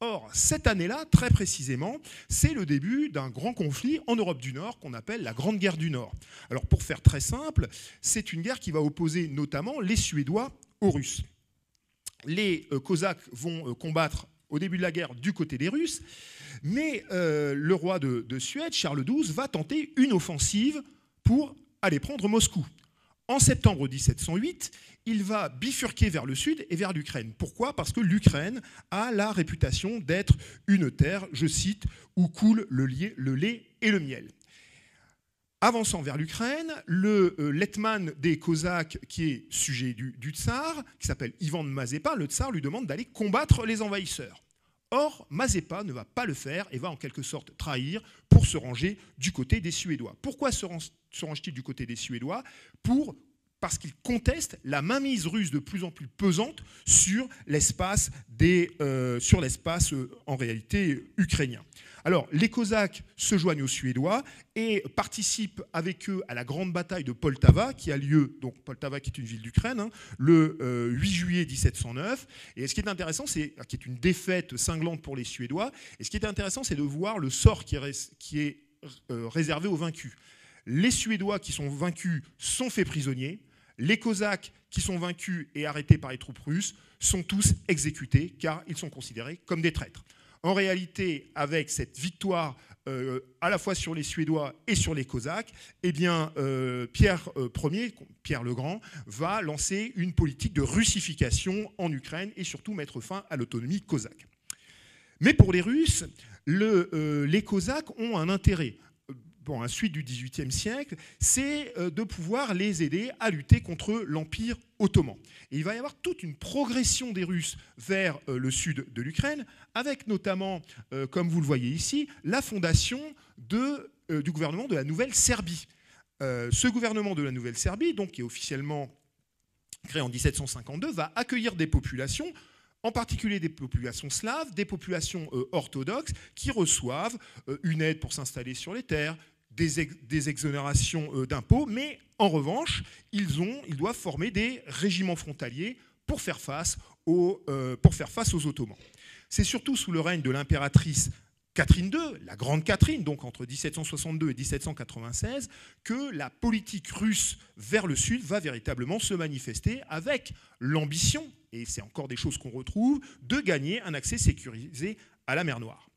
Or, cette année-là, très précisément, c'est le début d'un grand conflit en Europe du Nord qu'on appelle la Grande Guerre du Nord. Alors, pour faire très simple, c'est une guerre qui va opposer notamment les Suédois aux Russes. Les euh, Cosaques vont euh, combattre au début de la guerre du côté des Russes, mais euh, le roi de, de Suède, Charles XII, va tenter une offensive pour aller prendre Moscou. En septembre 1708, il va bifurquer vers le sud et vers l'Ukraine. Pourquoi Parce que l'Ukraine a la réputation d'être une terre, je cite, où coule le, le lait et le miel. Avançant vers l'Ukraine, le euh, letman des Cosaques, qui est sujet du, tsar, qui s'appelle Ivan de Mazepa, le tsar lui demande d'aller combattre les envahisseurs. Or, Mazepa ne va pas le faire et va en quelque sorte trahir pour se ranger du côté des Suédois. Pourquoi se range-t-il du côté des Suédois Pour parce qu'ils contestent la mainmise russe de plus en plus pesante sur l'espace euh, euh, en réalité ukrainien. Alors les Cosaques se joignent aux Suédois et participent avec eux à la grande bataille de Poltava qui a lieu donc Poltava qui est une ville d'Ukraine hein, le 8 euh, juillet 1709 et ce qui est intéressant c'est qui est une défaite cinglante pour les Suédois et ce qui est intéressant c'est de voir le sort qui qui est réservé aux vaincus. Les Suédois qui sont vaincus sont faits prisonniers les Cosaques qui sont vaincus et arrêtés par les troupes russes sont tous exécutés car ils sont considérés comme des traîtres. En réalité, avec cette victoire euh, à la fois sur les Suédois et sur les Cosaques, eh bien, euh, Pierre euh, Ier, Pierre le Grand, va lancer une politique de russification en Ukraine et surtout mettre fin à l'autonomie cosaque. Mais pour les Russes, les Cosaques ont un intérêt. Ensuite suite du XVIIIe siècle, c'est euh, de pouvoir les aider à lutter contre l'Empire ottoman. Et il va y avoir toute une progression des Russes vers euh, le sud de l'Ukraine, avec notamment, euh, comme vous le voyez ici, la fondation du gouvernement de la Nouvelle Serbie. ce gouvernement de la Nouvelle Serbie, donc, qui est officiellement créé en 1752, va accueillir des populations en particulier des populations slaves, des populations orthodoxes, qui reçoivent une aide pour s'installer sur les terres, des, exonérations euh, d'impôts, mais en revanche, ils, ont, ils doivent former des régiments frontaliers pour faire face aux, euh, pour faire face aux Ottomans. C'est surtout sous le règne de l'impératrice Catherine II, la grande Catherine, donc entre 1762 et 1796, que la politique russe vers le sud va véritablement se manifester avec l'ambition, et c'est encore des choses qu'on retrouve, de gagner un accès sécurisé à la mer Noire.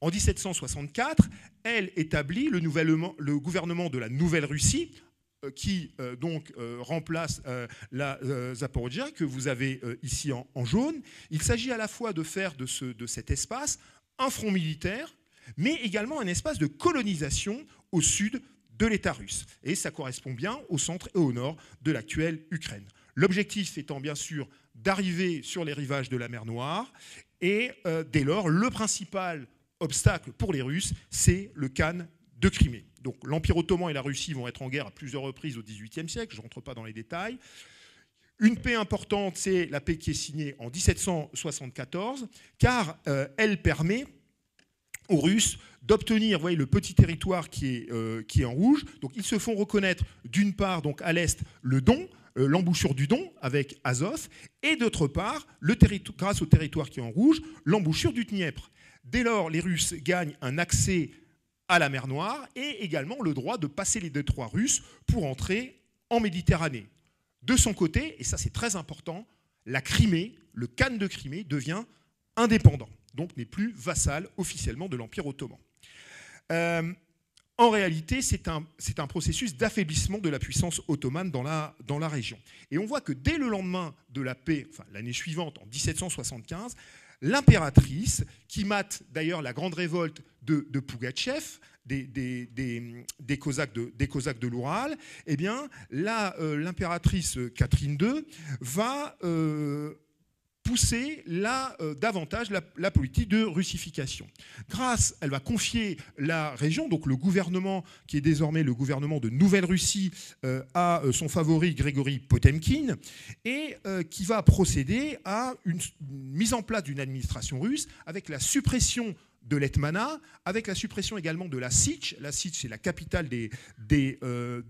En 1764, elle établit le, gouvernement de la Nouvelle-Russie, euh, qui euh, donc euh, remplace la Zaporizhia que vous avez ici en, jaune. Il s'agit à la fois de faire de, de cet espace un front militaire, mais également un espace de colonisation au sud de l'État russe. Et ça correspond bien au centre et au nord de l'actuelle Ukraine. L'objectif étant bien sûr d'arriver sur les rivages de la mer Noire, et dès lors, le principal obstacle pour les Russes, c'est le Khan de Crimée. Donc l'Empire ottoman et la Russie vont être en guerre à plusieurs reprises au XVIIIe siècle, je ne rentre pas dans les détails. Une paix importante, c'est la paix qui est signée en 1774, car euh, elle permet aux Russes d'obtenir voyez, le petit territoire qui est, euh, qui est en rouge. Donc ils se font reconnaître d'une part donc à l'est le Don, euh, l'embouchure du Don avec Azov, et d'autre part, le grâce au territoire qui est en rouge, l'embouchure du Dniepr. Dès lors, les Russes gagnent un accès à la mer Noire et également le droit de passer les détroits russes pour entrer en Méditerranée. De son côté, et ça c'est très important, la Crimée, le Khan de Crimée, devient indépendant, donc n'est plus vassal officiellement de l'Empire ottoman. Euh, en réalité, c'est un, processus d'affaiblissement de la puissance ottomane dans la, dans la région. Et on voit que dès le lendemain de la paix, enfin l'année suivante, en 1775, l'impératrice, qui mate d'ailleurs la grande révolte de, de Pougatchev, des, des, des, Cosaques de, l'Oural, eh bien, là, euh, l'impératrice Catherine II va euh, pousser euh, davantage la, politique de russification. Grâce, elle va confier la région, donc le gouvernement qui est désormais le gouvernement de Nouvelle-Russie, euh, à euh, son favori Grégory Potemkin, et qui va procéder à une, mise en place d'une administration russe avec la suppression de l'Etmana, avec la suppression également de la Sitch. La Sitch, c'est la capitale des, des,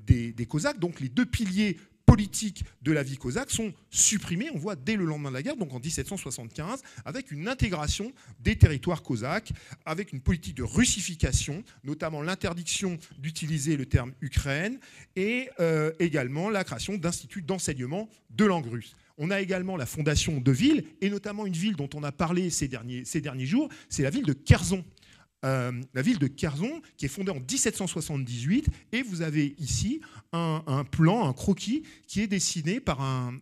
des, des, Cosaques. Donc les deux piliers politiques de la vie cosaque sont supprimées, on voit dès le lendemain de la guerre, donc en 1775, avec une intégration des territoires cosaques, avec une politique de russification, notamment l'interdiction d'utiliser le terme Ukraine, et euh, également la création d'instituts d'enseignement de langue russe. On a également la fondation de villes, et notamment une ville dont on a parlé ces derniers, ces derniers jours, c'est la ville de Kerzon. Euh, la ville de Carzon, qui est fondée en 1778, et vous avez ici un, plan, un croquis, qui est dessiné par un,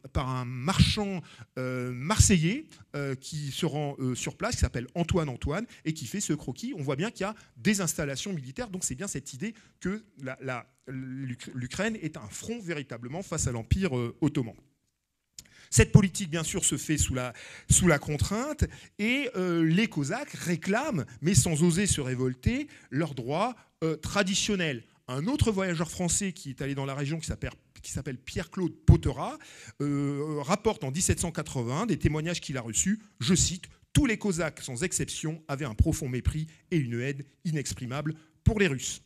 marchand euh, marseillais euh, qui se rend sur place, qui s'appelle Antoine Antoine, et qui fait ce croquis. On voit bien qu'il y a des installations militaires, donc c'est bien cette idée que l'Ukraine est un front véritablement face à l'Empire ottoman. Cette politique, bien sûr, se fait sous la, sous la contrainte et euh, les Cosaques réclament, mais sans oser se révolter, leurs droits euh, traditionnels. Un autre voyageur français qui est allé dans la région, qui s'appelle qui s'appelle Pierre-Claude Potera, euh, rapporte en 1780 des témoignages qu'il a reçus, je cite, Tous les Cosaques, sans exception, avaient un profond mépris et une haine inexprimable pour les Russes.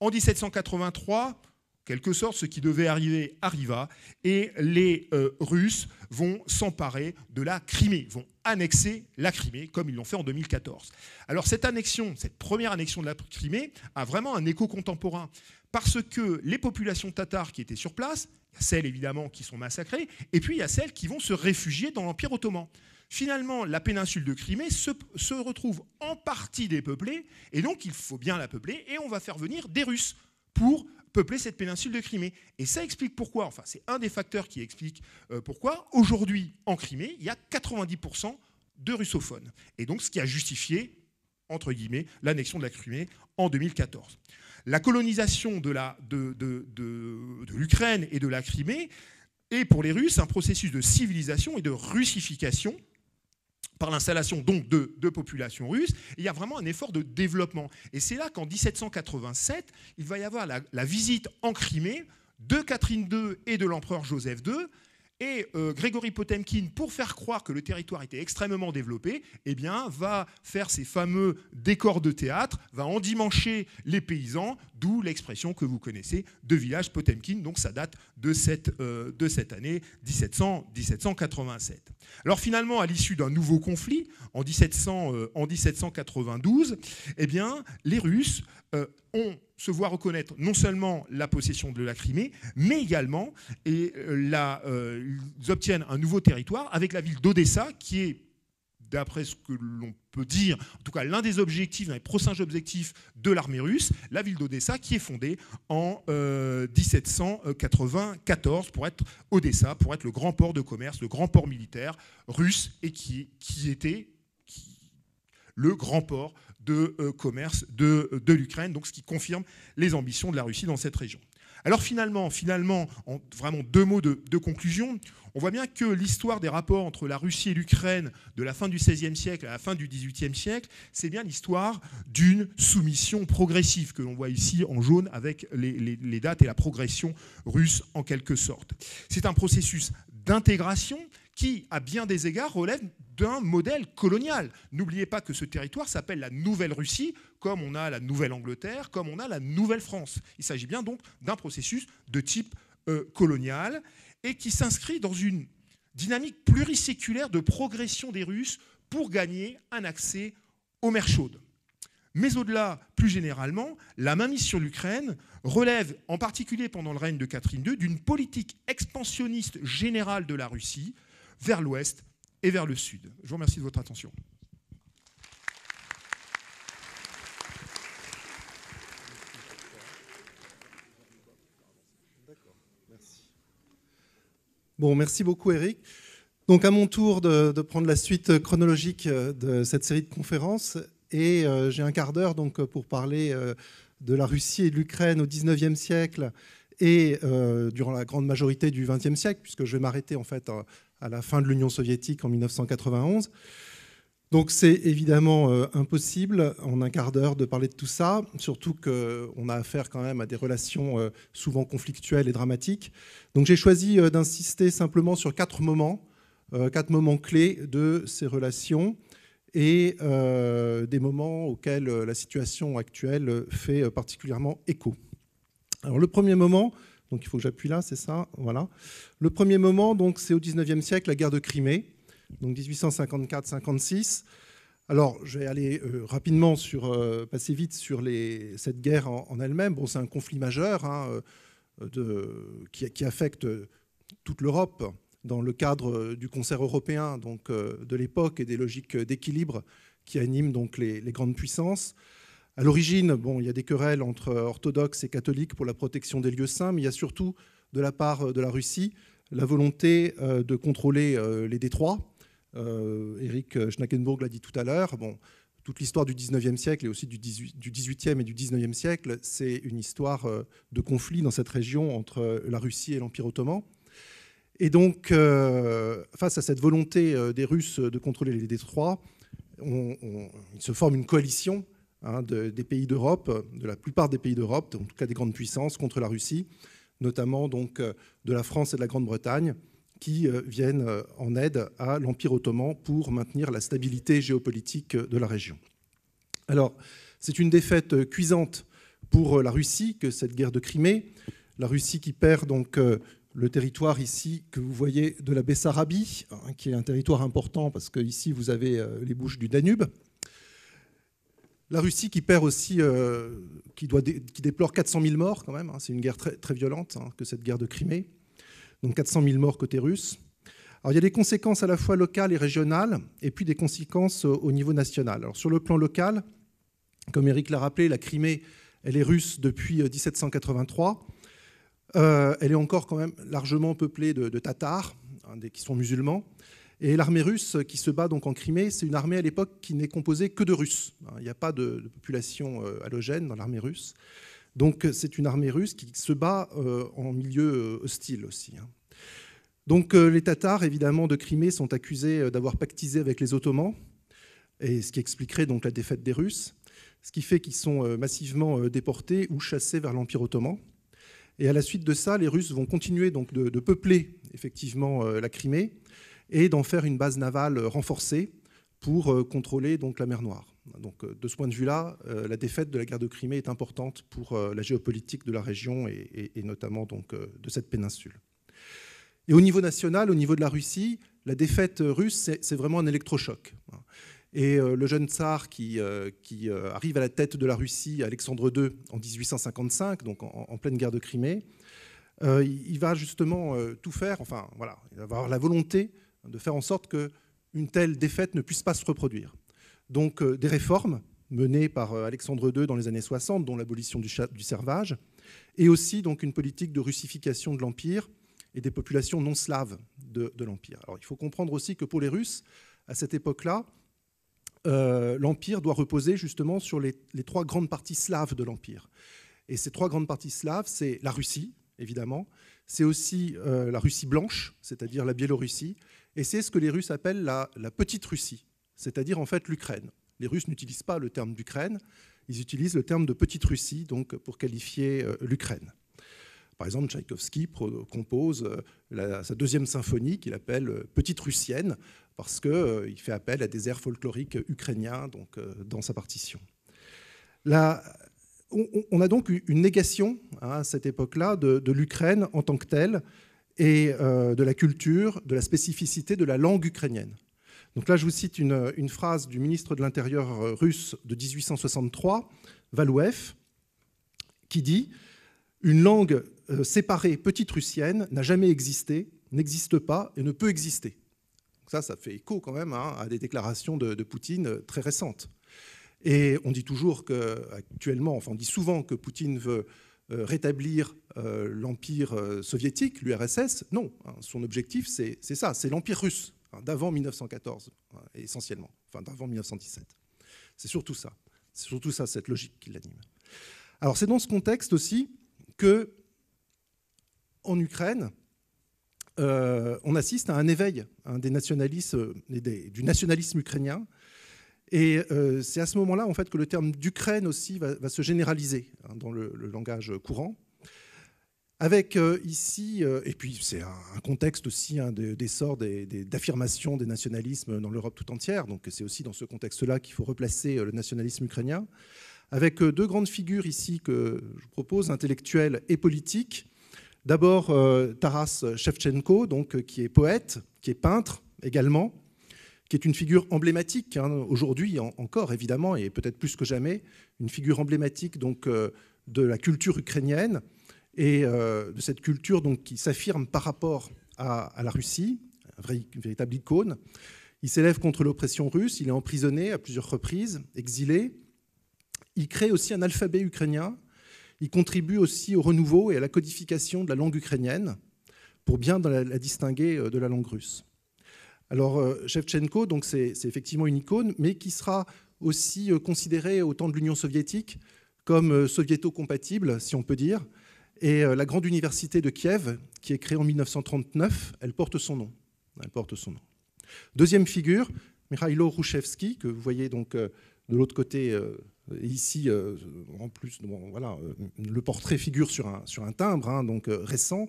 En 1783, quelque sorte, ce qui devait arriver arriva, et les euh, Russes vont s'emparer de la Crimée, vont annexer la Crimée, comme ils l'ont fait en 2014. Alors cette annexion, cette première annexion de la Crimée, a vraiment un écho contemporain, parce que les populations tatars qui étaient sur place, il y a celles évidemment qui sont massacrées, et puis il y a celles qui vont se réfugier dans l'Empire ottoman. Finalement, la péninsule de Crimée se, se retrouve en partie dépeuplée, et donc il faut bien la peupler, et on va faire venir des Russes pour peupler cette péninsule de Crimée. Et ça explique pourquoi, enfin c'est un des facteurs qui explique euh, pourquoi, aujourd'hui en Crimée, il y a 90% de russophones. Et donc ce qui a justifié, entre guillemets, l'annexion de la Crimée en 2014. La colonisation de l'Ukraine de, et de la Crimée est pour les Russes un processus de civilisation et de russification par l'installation donc de, populations russes. il y a vraiment un effort de développement. Et c'est là qu'en 1787, il va y avoir la visite en Crimée de Catherine II et de l'empereur Joseph II et euh, Grégory Potemkin, pour faire croire que le territoire était extrêmement développé, eh bien, va faire ses fameux décors de théâtre, va endimancher les paysans, d'où l'expression que vous connaissez de village Potemkin. Donc ça date de cette, euh, de cette année 1787. Alors finalement, à l'issue d'un nouveau conflit, en, euh, en 1792, eh bien, les Russes on se voit reconnaître non seulement la possession de la Crimée, mais également et ils euh, euh, obtiennent un nouveau territoire avec la ville d'Odessa, qui est, d'après ce que l'on peut dire, en tout cas l'un des objectifs, l'un des prochains objectifs de l'armée russe, la ville d'Odessa, qui est fondée en 1794 euh, pour être Odessa, pour être le grand port de commerce, le grand port militaire russe, et qui, était le grand port de euh, commerce euh, de, l'Ukraine, donc ce qui confirme les ambitions de la Russie dans cette région. Alors finalement, finalement, en vraiment deux mots de, conclusion, on voit bien que l'histoire des rapports entre la Russie et l'Ukraine de la fin du XVIe siècle à la fin du XVIIIe siècle, c'est bien l'histoire d'une soumission progressive que l'on voit ici en jaune avec les dates et la progression russe en quelque sorte. C'est un processus d'intégration qui, à bien des égards, relève d'un modèle colonial. N'oubliez pas que ce territoire s'appelle la Nouvelle-Russie, comme on a la Nouvelle-Angleterre, comme on a la Nouvelle-France. Il s'agit bien donc d'un processus de type euh, colonial et qui s'inscrit dans une dynamique pluriséculaire de progression des Russes pour gagner un accès aux mers chaudes. Mais au-delà, plus généralement, la mainmise sur l'Ukraine relève, en particulier pendant le règne de Catherine II, d'une politique expansionniste générale de la Russie vers l'ouest, et vers le sud. Je vous remercie de votre attention. Bon, merci beaucoup Eric. Donc à mon tour de, prendre la suite chronologique euh, de cette série de conférences et euh, j'ai un quart d'heure donc euh, pour parler de la Russie et de l'Ukraine au 19e siècle et durant la grande majorité du 20e siècle puisque je vais m'arrêter en fait à la fin de l'Union soviétique en 1991. Donc c'est évidemment euh, impossible en un quart d'heure de parler de tout ça, surtout qu'on euh, a affaire quand même à des relations euh, souvent conflictuelles et dramatiques. Donc j'ai choisi d'insister simplement sur quatre moments, quatre moments clés de ces relations et des moments auxquels la situation actuelle fait particulièrement écho. Alors le premier moment, donc il faut que j'appuie là, c'est ça Voilà. Le premier moment, donc, c'est au 19e siècle, la guerre de Crimée, donc 1854-56. Alors, je vais aller euh, rapidement sur, euh, passer vite sur cette guerre en, elle-même. Bon, c'est un conflit majeur hein, euh, qui, affecte toute l'Europe dans le cadre du concert européen donc, de l'époque et des logiques d'équilibre qui animent donc les grandes puissances. À l'origine, bon, il y a des querelles entre euh, orthodoxes et catholiques pour la protection des lieux saints, mais il y a surtout de la part euh, de la Russie la volonté euh, de contrôler les détroits. Eric Schnackenburg l'a dit tout à l'heure. Bon, toute l'histoire du 19e siècle et aussi du 18e et du 19e siècle, c'est une histoire de conflit dans cette région entre la Russie et l'Empire ottoman. Et donc, face à cette volonté des Russes de contrôler les détroits, il se forme une coalition Hein, des pays d'Europe, de la plupart des pays d'Europe, en tout cas des grandes puissances, contre la Russie, notamment donc euh, de la France et de la Grande-Bretagne, qui euh, viennent euh, en aide à l'Empire ottoman pour maintenir la stabilité géopolitique de la région. Alors, c'est une défaite cuisante pour la Russie que cette guerre de Crimée, la Russie qui perd donc le territoire ici que vous voyez de la Bessarabie, hein, qui est un territoire important parce que ici vous avez les bouches du Danube, la Russie qui perd aussi, euh, qui, déplore 400 000 morts quand même, hein. c'est une guerre très, violente hein, que cette guerre de Crimée, donc 400 000 morts côté russe. Alors il y a des conséquences à la fois locales et régionales, et puis des conséquences euh, au niveau national. Alors sur le plan local, comme Eric l'a rappelé, la Crimée, elle est russe depuis 1783. Euh, elle est encore quand même largement peuplée de, Tatars, hein, des, qui sont musulmans. Et l'armée russe qui se bat donc en Crimée, c'est une armée à l'époque qui n'est composée que de Russes. Hein, il n'y a pas de, population euh, halogène dans l'armée russe. Donc euh, c'est une armée russe qui se bat euh, en milieu hostile aussi. Hein. Donc les Tatars, évidemment, de Crimée sont accusés d'avoir pactisé avec les Ottomans, et ce qui expliquerait donc la défaite des Russes, ce qui fait qu'ils sont massivement déportés ou chassés vers l'Empire ottoman. Et à la suite de ça, les Russes vont continuer donc de peupler effectivement la Crimée, et d'en faire une base navale renforcée pour euh, contrôler donc la mer Noire. Donc, euh, de ce point de vue-là, euh, la défaite de la guerre de Crimée est importante pour la géopolitique de la région et, notamment donc, de cette péninsule. Et au niveau national, au niveau de la Russie, la défaite russe, c'est vraiment un électrochoc. Et le jeune tsar qui, qui, arrive à la tête de la Russie, Alexandre II, en 1855, donc en, pleine guerre de Crimée, il va justement tout faire, enfin voilà, il va avoir la volonté de faire en sorte qu'une telle défaite ne puisse pas se reproduire. Donc euh, des réformes menées par euh, Alexandre II dans les années 60, dont l'abolition du, servage, et aussi donc une politique de russification de l'Empire et des populations non slaves de, l'Empire. il faut comprendre aussi que pour les Russes, à cette époque-là, euh, l'Empire doit reposer justement sur les, trois grandes parties slaves de l'Empire. Et ces trois grandes parties slaves, c'est la Russie, évidemment, c'est aussi la Russie blanche, c'est-à-dire la Biélorussie, et c'est ce que les Russes appellent la, petite Russie, c'est-à-dire en fait l'Ukraine. Les Russes n'utilisent pas le terme d'Ukraine, ils utilisent le terme de petite Russie donc, pour qualifier euh, l'Ukraine. Par exemple, Tchaïkovski compose euh, sa deuxième symphonie qu'il appelle euh, Petite Russienne, parce qu'il fait appel à des airs folkloriques ukrainiens donc, dans sa partition. on, a donc une négation hein, à cette époque-là de l'Ukraine en tant que telle, et euh, de la culture, de la spécificité de la langue ukrainienne. Donc là, je vous cite une, phrase du ministre de l'Intérieur euh, russe de 1863, Valouev, qui dit Une langue euh, séparée petite russienne n'a jamais existé, n'existe pas et ne peut exister. ça, ça fait écho quand même hein, à des déclarations de, Poutine très récentes. Et on dit toujours que, actuellement, enfin on dit souvent que Poutine veut euh, rétablir euh, l'empire euh, soviétique, l'URSS. Non, hein, son objectif, c'est ça, c'est l'empire russe, hein, d'avant 1914, hein, essentiellement, enfin d'avant 1917. C'est surtout ça, c'est surtout ça, cette logique qui l'anime. Alors c'est dans ce contexte aussi que, en Ukraine, on assiste à un éveil des nationalistes, du nationalisme ukrainien et euh, c'est à ce moment-là, en fait, que le terme d'Ukraine aussi va, se généraliser hein, dans le, langage courant. Avec euh, ici, euh, et puis c'est un, contexte aussi hein, d'essor des, d'affirmation des, des, des nationalismes dans l'Europe tout entière, donc c'est aussi dans ce contexte-là qu'il faut replacer le nationalisme ukrainien, avec deux grandes figures ici que je propose, intellectuelles et politiques. D'abord Taras Shevchenko, donc, qui est poète, qui est peintre également, qui est une figure emblématique, hein, aujourd'hui encore évidemment, et peut-être plus que jamais, une figure emblématique donc, euh, de la culture ukrainienne et euh, de cette culture donc, qui s'affirme par rapport à, la Russie, une véritable icône. Il s'élève contre l'oppression russe, il est emprisonné à plusieurs reprises, exilé. Il crée aussi un alphabet ukrainien, il contribue aussi au renouveau et à la codification de la langue ukrainienne, pour bien la distinguer euh, de la langue russe. Alors euh, Shevchenko, donc c'est effectivement une icône, mais qui sera aussi euh, considérée au temps de l'Union soviétique comme euh, soviéto-compatible, si on peut dire. Et la grande université de Kiev, qui est créée en 1939, elle porte son nom. son nom. Deuxième figure, Mikhailo Rouchevski, que vous voyez donc de l'autre côté ici, en plus, voilà, le portrait figure sur un, sur un timbre, hein, donc récent.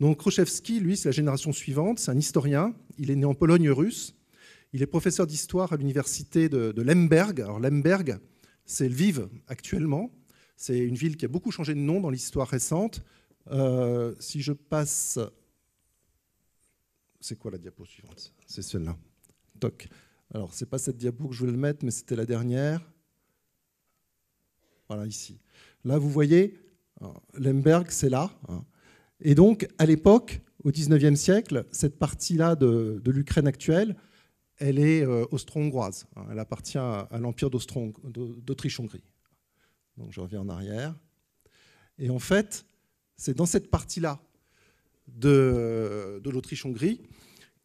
Donc Kruszewski, lui, c'est la génération suivante, c'est un historien, il est né en Pologne russe, il est professeur d'histoire à l'université de, Lemberg. Alors Lemberg, c'est Lviv actuellement, c'est une ville qui a beaucoup changé de nom dans l'histoire récente. Euh, si je passe... C'est quoi la diapo suivante C'est celle-là. Toc. Alors, c'est pas cette diapo que je voulais le mettre, mais c'était la dernière. Voilà, ici. Là, vous voyez, Lemberg, c'est là. Hein. Et donc, à l'époque, au XIXe siècle, cette partie-là de, l'Ukraine actuelle, elle est euh, austro-hongroise. Hein. Elle appartient à l'Empire d'Autriche-Hongrie. Donc je reviens en arrière. Et en fait, c'est dans cette partie-là de, l'Autriche-Hongrie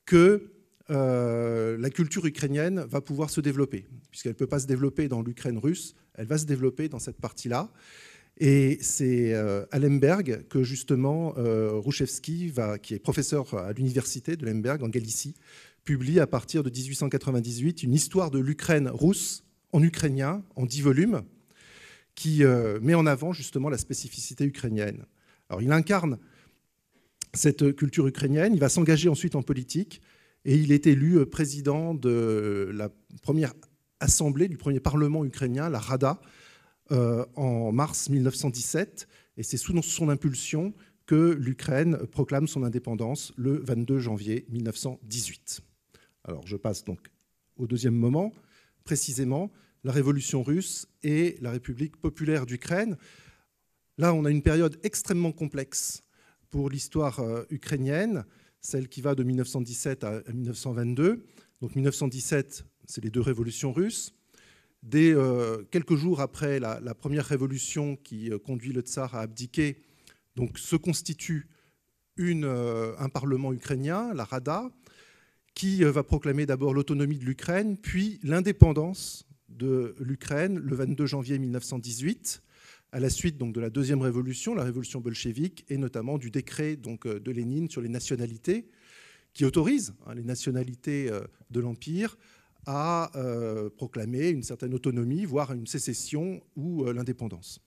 que euh, la culture ukrainienne va pouvoir se développer, puisqu'elle ne peut pas se développer dans l'Ukraine russe, elle va se développer dans cette partie-là. Et c'est à euh, Lemberg que justement euh, Rouchevski, qui est professeur à l'université de Lemberg en Galicie, publie à partir de 1898 une histoire de l'Ukraine russe en ukrainien, en dix volumes, qui euh, met en avant justement la spécificité ukrainienne. Alors il incarne cette culture ukrainienne, il va s'engager ensuite en politique et il est élu président de la première assemblée, du premier parlement ukrainien, la Rada, euh, en mars 1917, et c'est sous son impulsion que l'Ukraine proclame son indépendance le 22 janvier 1918. Alors je passe donc au deuxième moment, précisément la révolution russe et la République populaire d'Ukraine. Là, on a une période extrêmement complexe pour l'histoire euh, ukrainienne, celle qui va de 1917 à 1922. Donc 1917, c'est les deux révolutions russes. Dès euh, quelques jours après la, première révolution qui euh, conduit le tsar à abdiquer, donc se constitue euh, un parlement ukrainien, la Rada, qui va proclamer d'abord l'autonomie de l'Ukraine, puis l'indépendance de l'Ukraine le 22 janvier 1918 à la suite donc de la deuxième révolution, la révolution bolchevique, et notamment du décret de Lénine sur les nationalités, qui autorise hein, les nationalités de l'empire à euh, proclamer une certaine autonomie, voire une sécession ou euh, l'indépendance.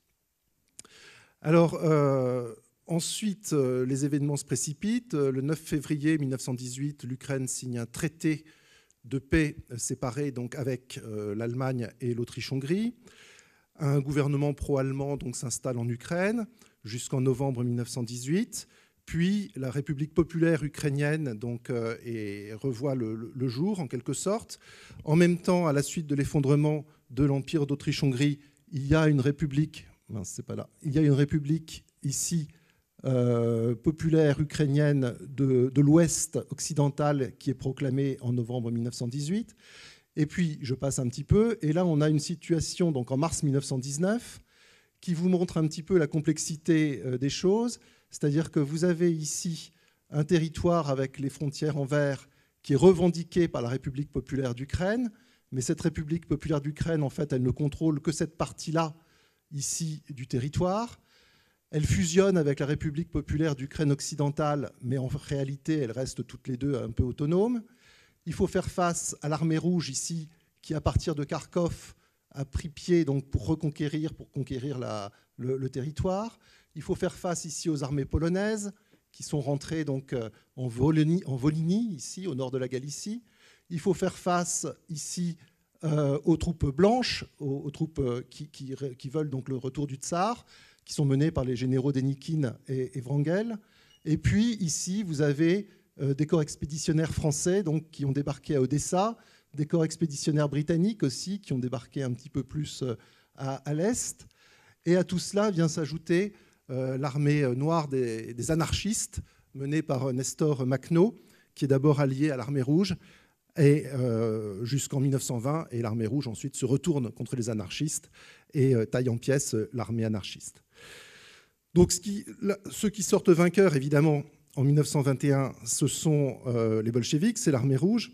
Alors, euh, ensuite, les événements se précipitent. Le 9 février 1918, l'Ukraine signe un traité de paix séparé donc, avec l'Allemagne et l'Autriche-Hongrie. Un gouvernement pro-allemand s'installe en Ukraine jusqu'en novembre 1918. Puis la République populaire ukrainienne donc, euh, et revoit le, jour, en quelque sorte. En même temps, à la suite de l'effondrement de l'Empire d'Autriche-Hongrie, il y a une République, c'est pas là, il y a une République ici euh, populaire ukrainienne de, de l'Ouest occidental qui est proclamée en novembre 1918. Et puis, je passe un petit peu, et là, on a une situation donc en mars 1919 qui vous montre un petit peu la complexité euh, des choses. C'est-à-dire que vous avez ici un territoire avec les frontières en vert qui est revendiqué par la République populaire d'Ukraine, mais cette République populaire d'Ukraine, en fait, elle ne contrôle que cette partie-là, ici, du territoire. Elle fusionne avec la République populaire d'Ukraine occidentale, mais en réalité, elles restent toutes les deux un peu autonomes. Il faut faire face à l'armée rouge ici, qui à partir de Kharkov a pris pied donc, pour reconquérir, pour conquérir le territoire. Il faut faire face ici aux armées polonaises qui sont rentrées donc euh, en Volhynie, ici au nord de la Galicie. Il faut faire face ici euh, aux troupes blanches, aux, troupes euh, qui, veulent donc le retour du tsar, qui sont menées par les généraux Denikin et, Wrangel. Et puis ici, vous avez des corps expéditionnaires français donc, qui ont débarqué à Odessa, des corps expéditionnaires britanniques aussi qui ont débarqué un petit peu plus à l'est. Et à tout cela vient s'ajouter euh, l'armée euh, noire des, anarchistes menée par euh, Nestor Makhno, qui est d'abord allié à l'armée rouge, et jusqu'en 1920, et l'armée rouge ensuite se retourne contre les anarchistes et taille en pièces l'armée anarchiste. Donc ceux qui sortent vainqueurs, évidemment, en 1921, ce sont les bolcheviks, c'est l'armée rouge.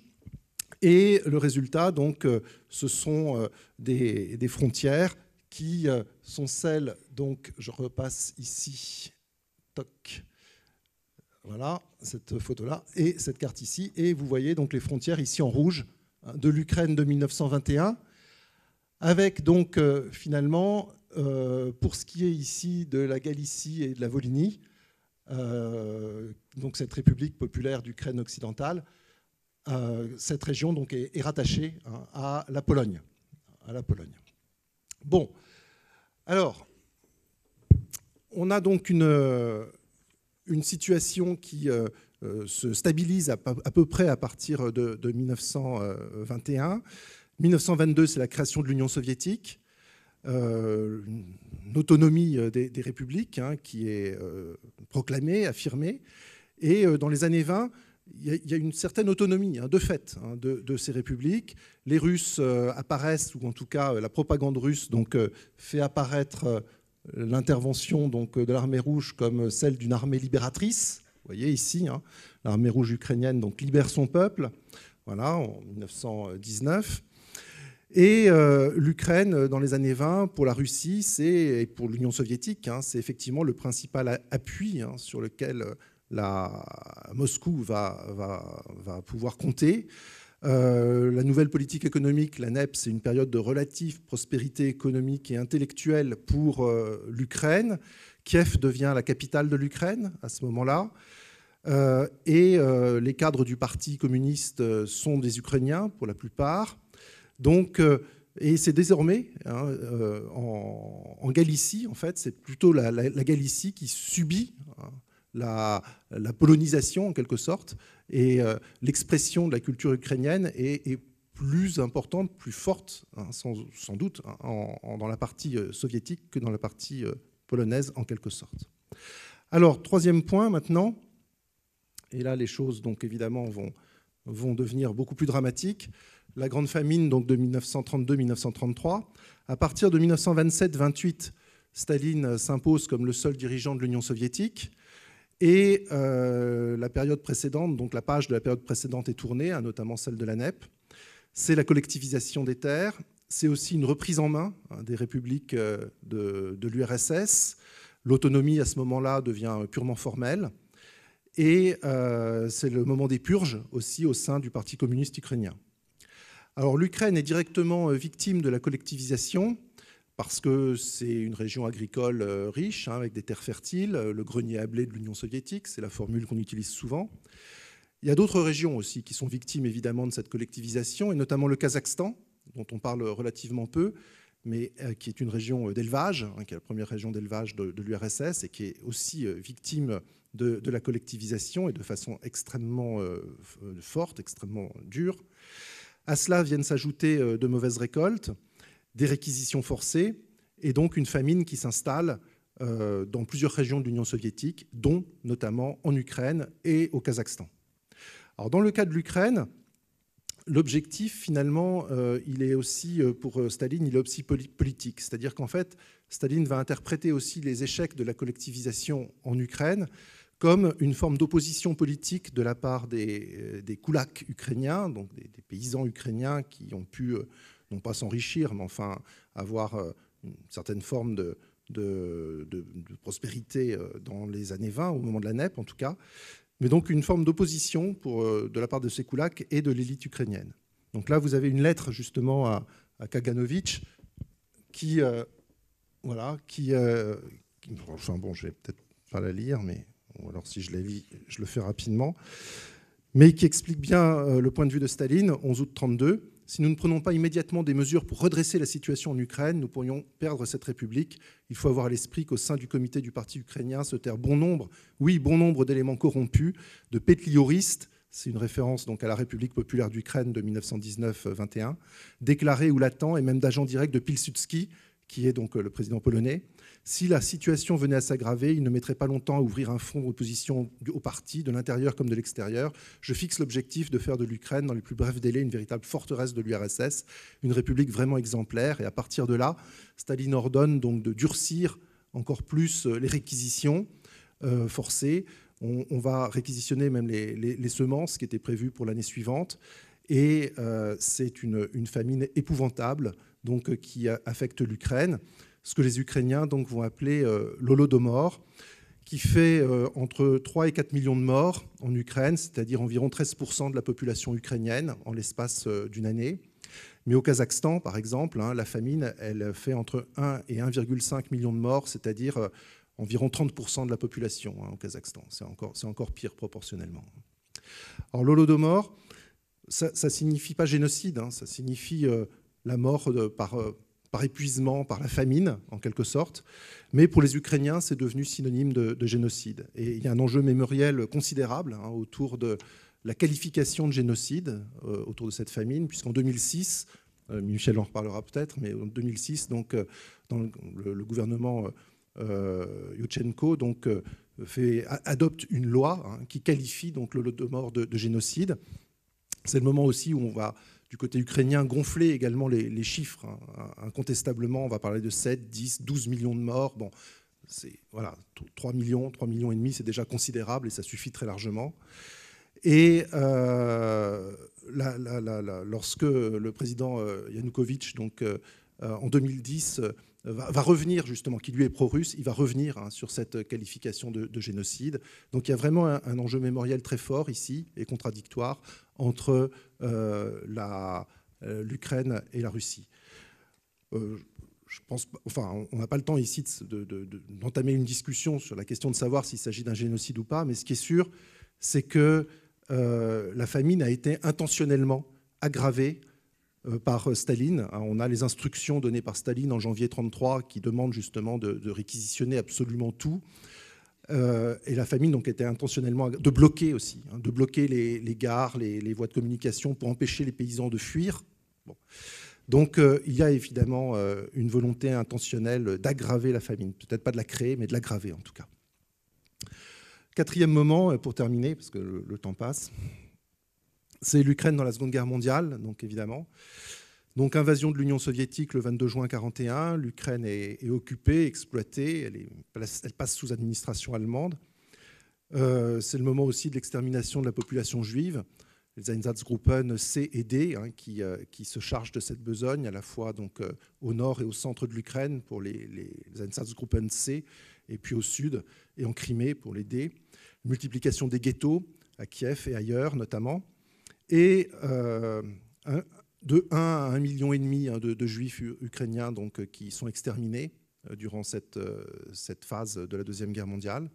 Et le résultat, donc, ce sont des, des, frontières qui euh, sont celles, donc je repasse ici, toc, voilà, cette photo-là, et cette carte ici, et vous voyez donc les frontières ici en rouge hein, de l'Ukraine de 1921, avec donc euh, finalement, euh, pour ce qui est ici de la Galicie et de la Volhynie, donc cette République populaire d'Ukraine occidentale, cette région donc est, rattachée hein, à la Pologne, à la Pologne. Bon, alors, on a donc une, euh, une situation qui euh, euh, se stabilise à, peu près à partir de, 1921. 1922, c'est la création de l'Union soviétique, une autonomie des, républiques hein, qui est proclamée, affirmée. Et dans les années 20, il y, a une certaine autonomie hein, de fait hein, de, ces républiques. Les Russes euh, apparaissent, ou en tout cas euh, la propagande russe, euh, fait apparaître l'intervention donc de l'armée rouge comme celle d'une armée libératrice. Vous voyez ici, hein, l'armée rouge ukrainienne donc libère son peuple. Voilà, en 1919. Et l'Ukraine, dans les années 20, pour la Russie, c'est et pour l'Union soviétique, c'est effectivement le principal appui sur lequel la, Moscou va, pouvoir compter. Euh, la nouvelle politique économique, la NEP, c'est une période de relative prospérité économique et intellectuelle pour euh, l'Ukraine. Kiev devient la capitale de l'Ukraine à ce moment-là. Euh, et les cadres du Parti communiste sont des Ukrainiens pour la plupart. Donc, et c'est désormais hein, en, Galicie, en fait, c'est plutôt la, Galicie qui subit hein, la, polonisation en quelque sorte, et euh, l'expression de la culture ukrainienne est, plus importante, plus forte, hein, sans, doute, hein, dans la partie euh, soviétique que dans la partie euh, polonaise en quelque sorte. Alors, troisième point maintenant, et là les choses donc évidemment vont, devenir beaucoup plus dramatiques, la grande famine donc de 1932-1933. À partir de 1927-28, Staline s'impose comme le seul dirigeant de l'Union soviétique. Et euh, la période précédente, donc la page de la période précédente est tournée, hein, notamment celle de la NEP. C'est la collectivisation des terres, c'est aussi une reprise en main hein, des républiques euh, de, l'URSS. L'autonomie à ce moment-là devient purement formelle. Et euh, c'est le moment des purges aussi au sein du Parti communiste ukrainien. Alors l'Ukraine est directement victime de la collectivisation parce que c'est une région agricole euh, riche, hein, avec des terres fertiles, euh, le grenier à blé de l'Union soviétique, c'est la formule qu'on utilise souvent. Il y a d'autres régions aussi qui sont victimes évidemment de cette collectivisation, et notamment le Kazakhstan, dont on parle relativement peu, mais euh, qui est une région d'élevage, hein, qui est la première région d'élevage de, l'URSS, et qui est aussi victime de, la collectivisation, et de façon extrêmement forte, extrêmement dure. À cela viennent s'ajouter de mauvaises récoltes des réquisitions forcées et donc une famine qui s'installe euh, dans plusieurs régions de l'Union soviétique, dont notamment en Ukraine et au Kazakhstan. Alors dans le cas de l'Ukraine, l'objectif finalement, euh, il est aussi euh, pour Staline, il est aussi politique, c'est-à-dire qu'en fait, Staline va interpréter aussi les échecs de la collectivisation en Ukraine comme une forme d'opposition politique de la part des, des koulaks ukrainiens, donc des, paysans ukrainiens qui ont pu non pas s'enrichir, mais enfin avoir euh, une certaine forme de, de, prospérité euh, dans les années 20, au moment de la NEP en tout cas, mais donc une forme d'opposition euh, de la part de Sekulak et de l'élite ukrainienne. Donc là, vous avez une lettre justement à, à Kaganovitch qui, voilà, qui, enfin bon, je vais peut-être pas la lire, mais alors si je la lis, je le fais rapidement, mais qui explique bien le point de vue de Staline, 11 août 32. Si nous ne prenons pas immédiatement des mesures pour redresser la situation en Ukraine, nous pourrions perdre cette République. Il faut avoir à l'esprit qu'au sein du comité du parti ukrainien se taire bon nombre, oui, bon nombre d'éléments corrompus, de pétlioristes, c'est une référence donc à la République populaire d'Ukraine de 1919-21, déclarés ou latents, et même d'agents directs de Pilsudski, qui est donc euh, le président polonais, si la situation venait à s'aggraver, il ne mettrait pas longtemps à ouvrir un front d'opposition au parti, de l'intérieur comme de l'extérieur. Je fixe l'objectif de faire de l'Ukraine, dans les plus brefs délais, une véritable forteresse de l'URSS, une république vraiment exemplaire. Et à partir de là, Staline ordonne donc de durcir encore plus euh, les réquisitions euh, forcées. On, va réquisitionner même les, semences qui étaient prévues pour l'année suivante. Et euh, c'est une, famine épouvantable donc, qui affecte l'Ukraine ce que les Ukrainiens donc, vont appeler euh, l'Holodomor, qui fait euh, entre 3 et 4 millions de morts en Ukraine, c'est-à-dire environ 13% de la population ukrainienne en l'espace euh, d'une année. Mais au Kazakhstan, par exemple, hein, la famine, elle fait entre 1 et 1,5 million de morts, c'est-à-dire environ 30% de la population hein, au Kazakhstan. C'est encore, encore, pire proportionnellement. Alors l'Holodomor, ça ne signifie pas génocide, hein, ça signifie la mort par par épuisement, par la famine, en quelque sorte. Mais pour les Ukrainiens, c'est devenu synonyme de, génocide. Et il y a un enjeu mémoriel considérable hein, autour de la qualification de génocide, euh, autour de cette famine, puisqu'en 2006, euh, Michel en reparlera peut-être, mais en 2006, donc, euh, dans le, gouvernement Youchenko donc, fait, adopte une loi hein, qui qualifie donc, le lot de mort de, de génocide. C'est le moment aussi où on va du côté ukrainien gonfler également les, chiffres. Hein, incontestablement, on va parler de 7, 10, 12 millions de morts. Bon, c'est voilà, 3 millions, trois millions et demi, c'est déjà considérable et ça suffit très largement. Et euh, lorsque le président euh, Yanukovych, donc euh, en 2010, va, revenir justement, qui lui est pro-russe, il va revenir hein, sur cette qualification de, génocide. Donc il y a vraiment un, un enjeu mémoriel très fort ici et contradictoire entre euh, euh, l'Ukraine et la Russie. Euh, je pense, enfin, on n'a pas le temps ici d'entamer une discussion sur la question de savoir s'il s'agit d'un génocide ou pas, mais ce qui est sûr, c'est que la famine a été intentionnellement aggravée par Staline. Hein, on a les instructions données par Staline en janvier 1933 qui demandent justement de réquisitionner absolument tout. Euh, et la famine donc était intentionnellement de bloquer aussi, hein, de bloquer les, gares, les, voies de communication pour empêcher les paysans de fuir. Donc euh, il y a évidemment euh, une volonté intentionnelle d'aggraver la famine, peut-être pas de la créer, mais de l'aggraver en tout cas. Quatrième moment, pour terminer, parce que le, le temps passe, c'est l'Ukraine dans la Seconde Guerre mondiale, donc évidemment. Donc invasion de l'Union soviétique le 22 juin 1941, l'Ukraine est, occupée, exploitée, elle, est, passe sous administration allemande. Euh, c'est le moment aussi de l'extermination de la population juive, les Einsatzgruppen C et D, hein, qui, euh, qui, se chargent de cette besogne à la fois donc, euh, au nord et au centre de l'Ukraine pour les, les, Einsatzgruppen C, et puis au sud et en Crimée pour les D. Multiplication des ghettos à Kiev et ailleurs notamment. Et un, de 1 à 1,5 million et demi hein, de, juifs ukrainiens donc, euh, qui sont exterminés euh, durant euh, cette, phase de la Deuxième Guerre mondiale,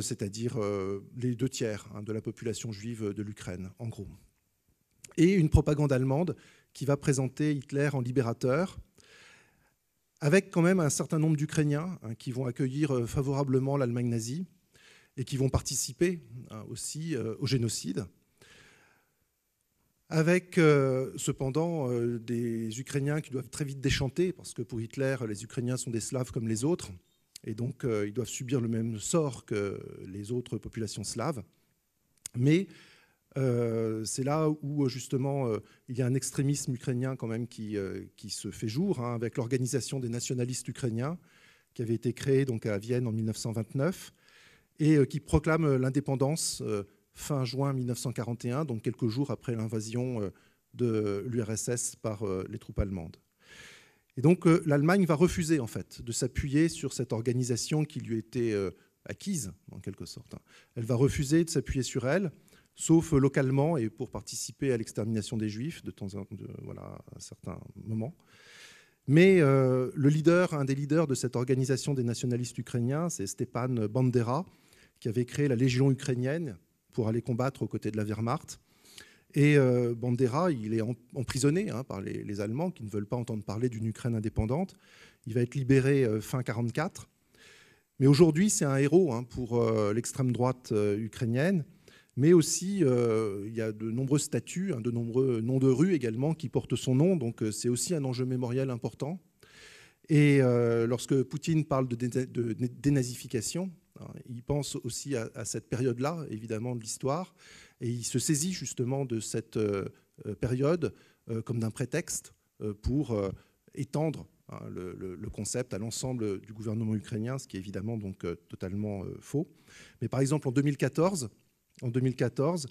c'est-à-dire les deux tiers hein, de la population juive de l'Ukraine, en gros. Et une propagande allemande qui va présenter Hitler en libérateur, avec quand même un certain nombre d'Ukrainiens hein, qui vont accueillir favorablement l'Allemagne nazie et qui vont participer aussi au génocide avec euh, cependant euh, des Ukrainiens qui doivent très vite déchanter, parce que pour Hitler, les Ukrainiens sont des Slaves comme les autres, et donc euh, ils doivent subir le même sort que les autres populations slaves. Mais c'est là où justement il y a un extrémisme ukrainien quand même qui, qui se fait jour, hein, avec l'organisation des nationalistes ukrainiens, qui avait été créée donc, à Vienne en 1929, et qui proclame l'indépendance fin juin 1941, donc quelques jours après l'invasion euh, de l'URSS par euh, les troupes allemandes. Et donc euh, l'Allemagne va refuser en fait de s'appuyer sur cette organisation qui lui était acquise en quelque sorte. Hein. Elle va refuser de s'appuyer sur elle, sauf localement et pour participer à l'extermination des Juifs de temps en voilà, à certains moments. Mais le leader, un des leaders de cette organisation des nationalistes ukrainiens, c'est Stepan Bandera, qui avait créé la Légion ukrainienne, pour aller combattre aux côtés de la Wehrmacht. Et euh, Bandera, il est emprisonné hein, par les, Allemands qui ne veulent pas entendre parler d'une Ukraine indépendante. Il va être libéré euh, fin 1944. Mais aujourd'hui, c'est un héros hein, pour euh, l'extrême droite ukrainienne. Mais aussi, il y a de nombreux statues, hein, de nombreux noms de rues également qui portent son nom. Donc c'est aussi un enjeu mémoriel important. Et lorsque Poutine parle de, dénazification, Hein, il pense aussi à, cette période-là, évidemment, de l'histoire, et il se saisit justement de cette euh, euh, période euh, comme d'un prétexte pour étendre hein, le, concept à l'ensemble du gouvernement ukrainien, ce qui est évidemment donc totalement faux. Mais par exemple, en 2014, en 2014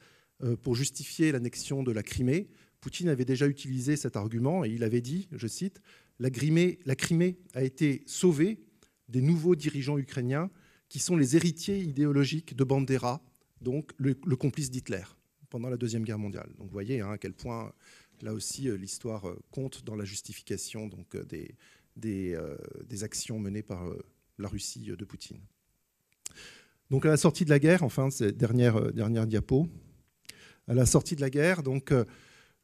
pour justifier l'annexion de la Crimée, Poutine avait déjà utilisé cet argument et il avait dit, je cite, la Crimée a été sauvée des nouveaux dirigeants ukrainiens qui sont les héritiers idéologiques de Bandera, donc le, complice d'Hitler pendant la Deuxième Guerre mondiale. Donc vous voyez hein, à quel point, là aussi, euh, l'histoire euh, compte dans la justification donc, euh, des, des, actions menées par la Russie de Poutine. Donc à la sortie de la guerre, enfin, c'est dernière, dernière diapo, à la sortie de la guerre, donc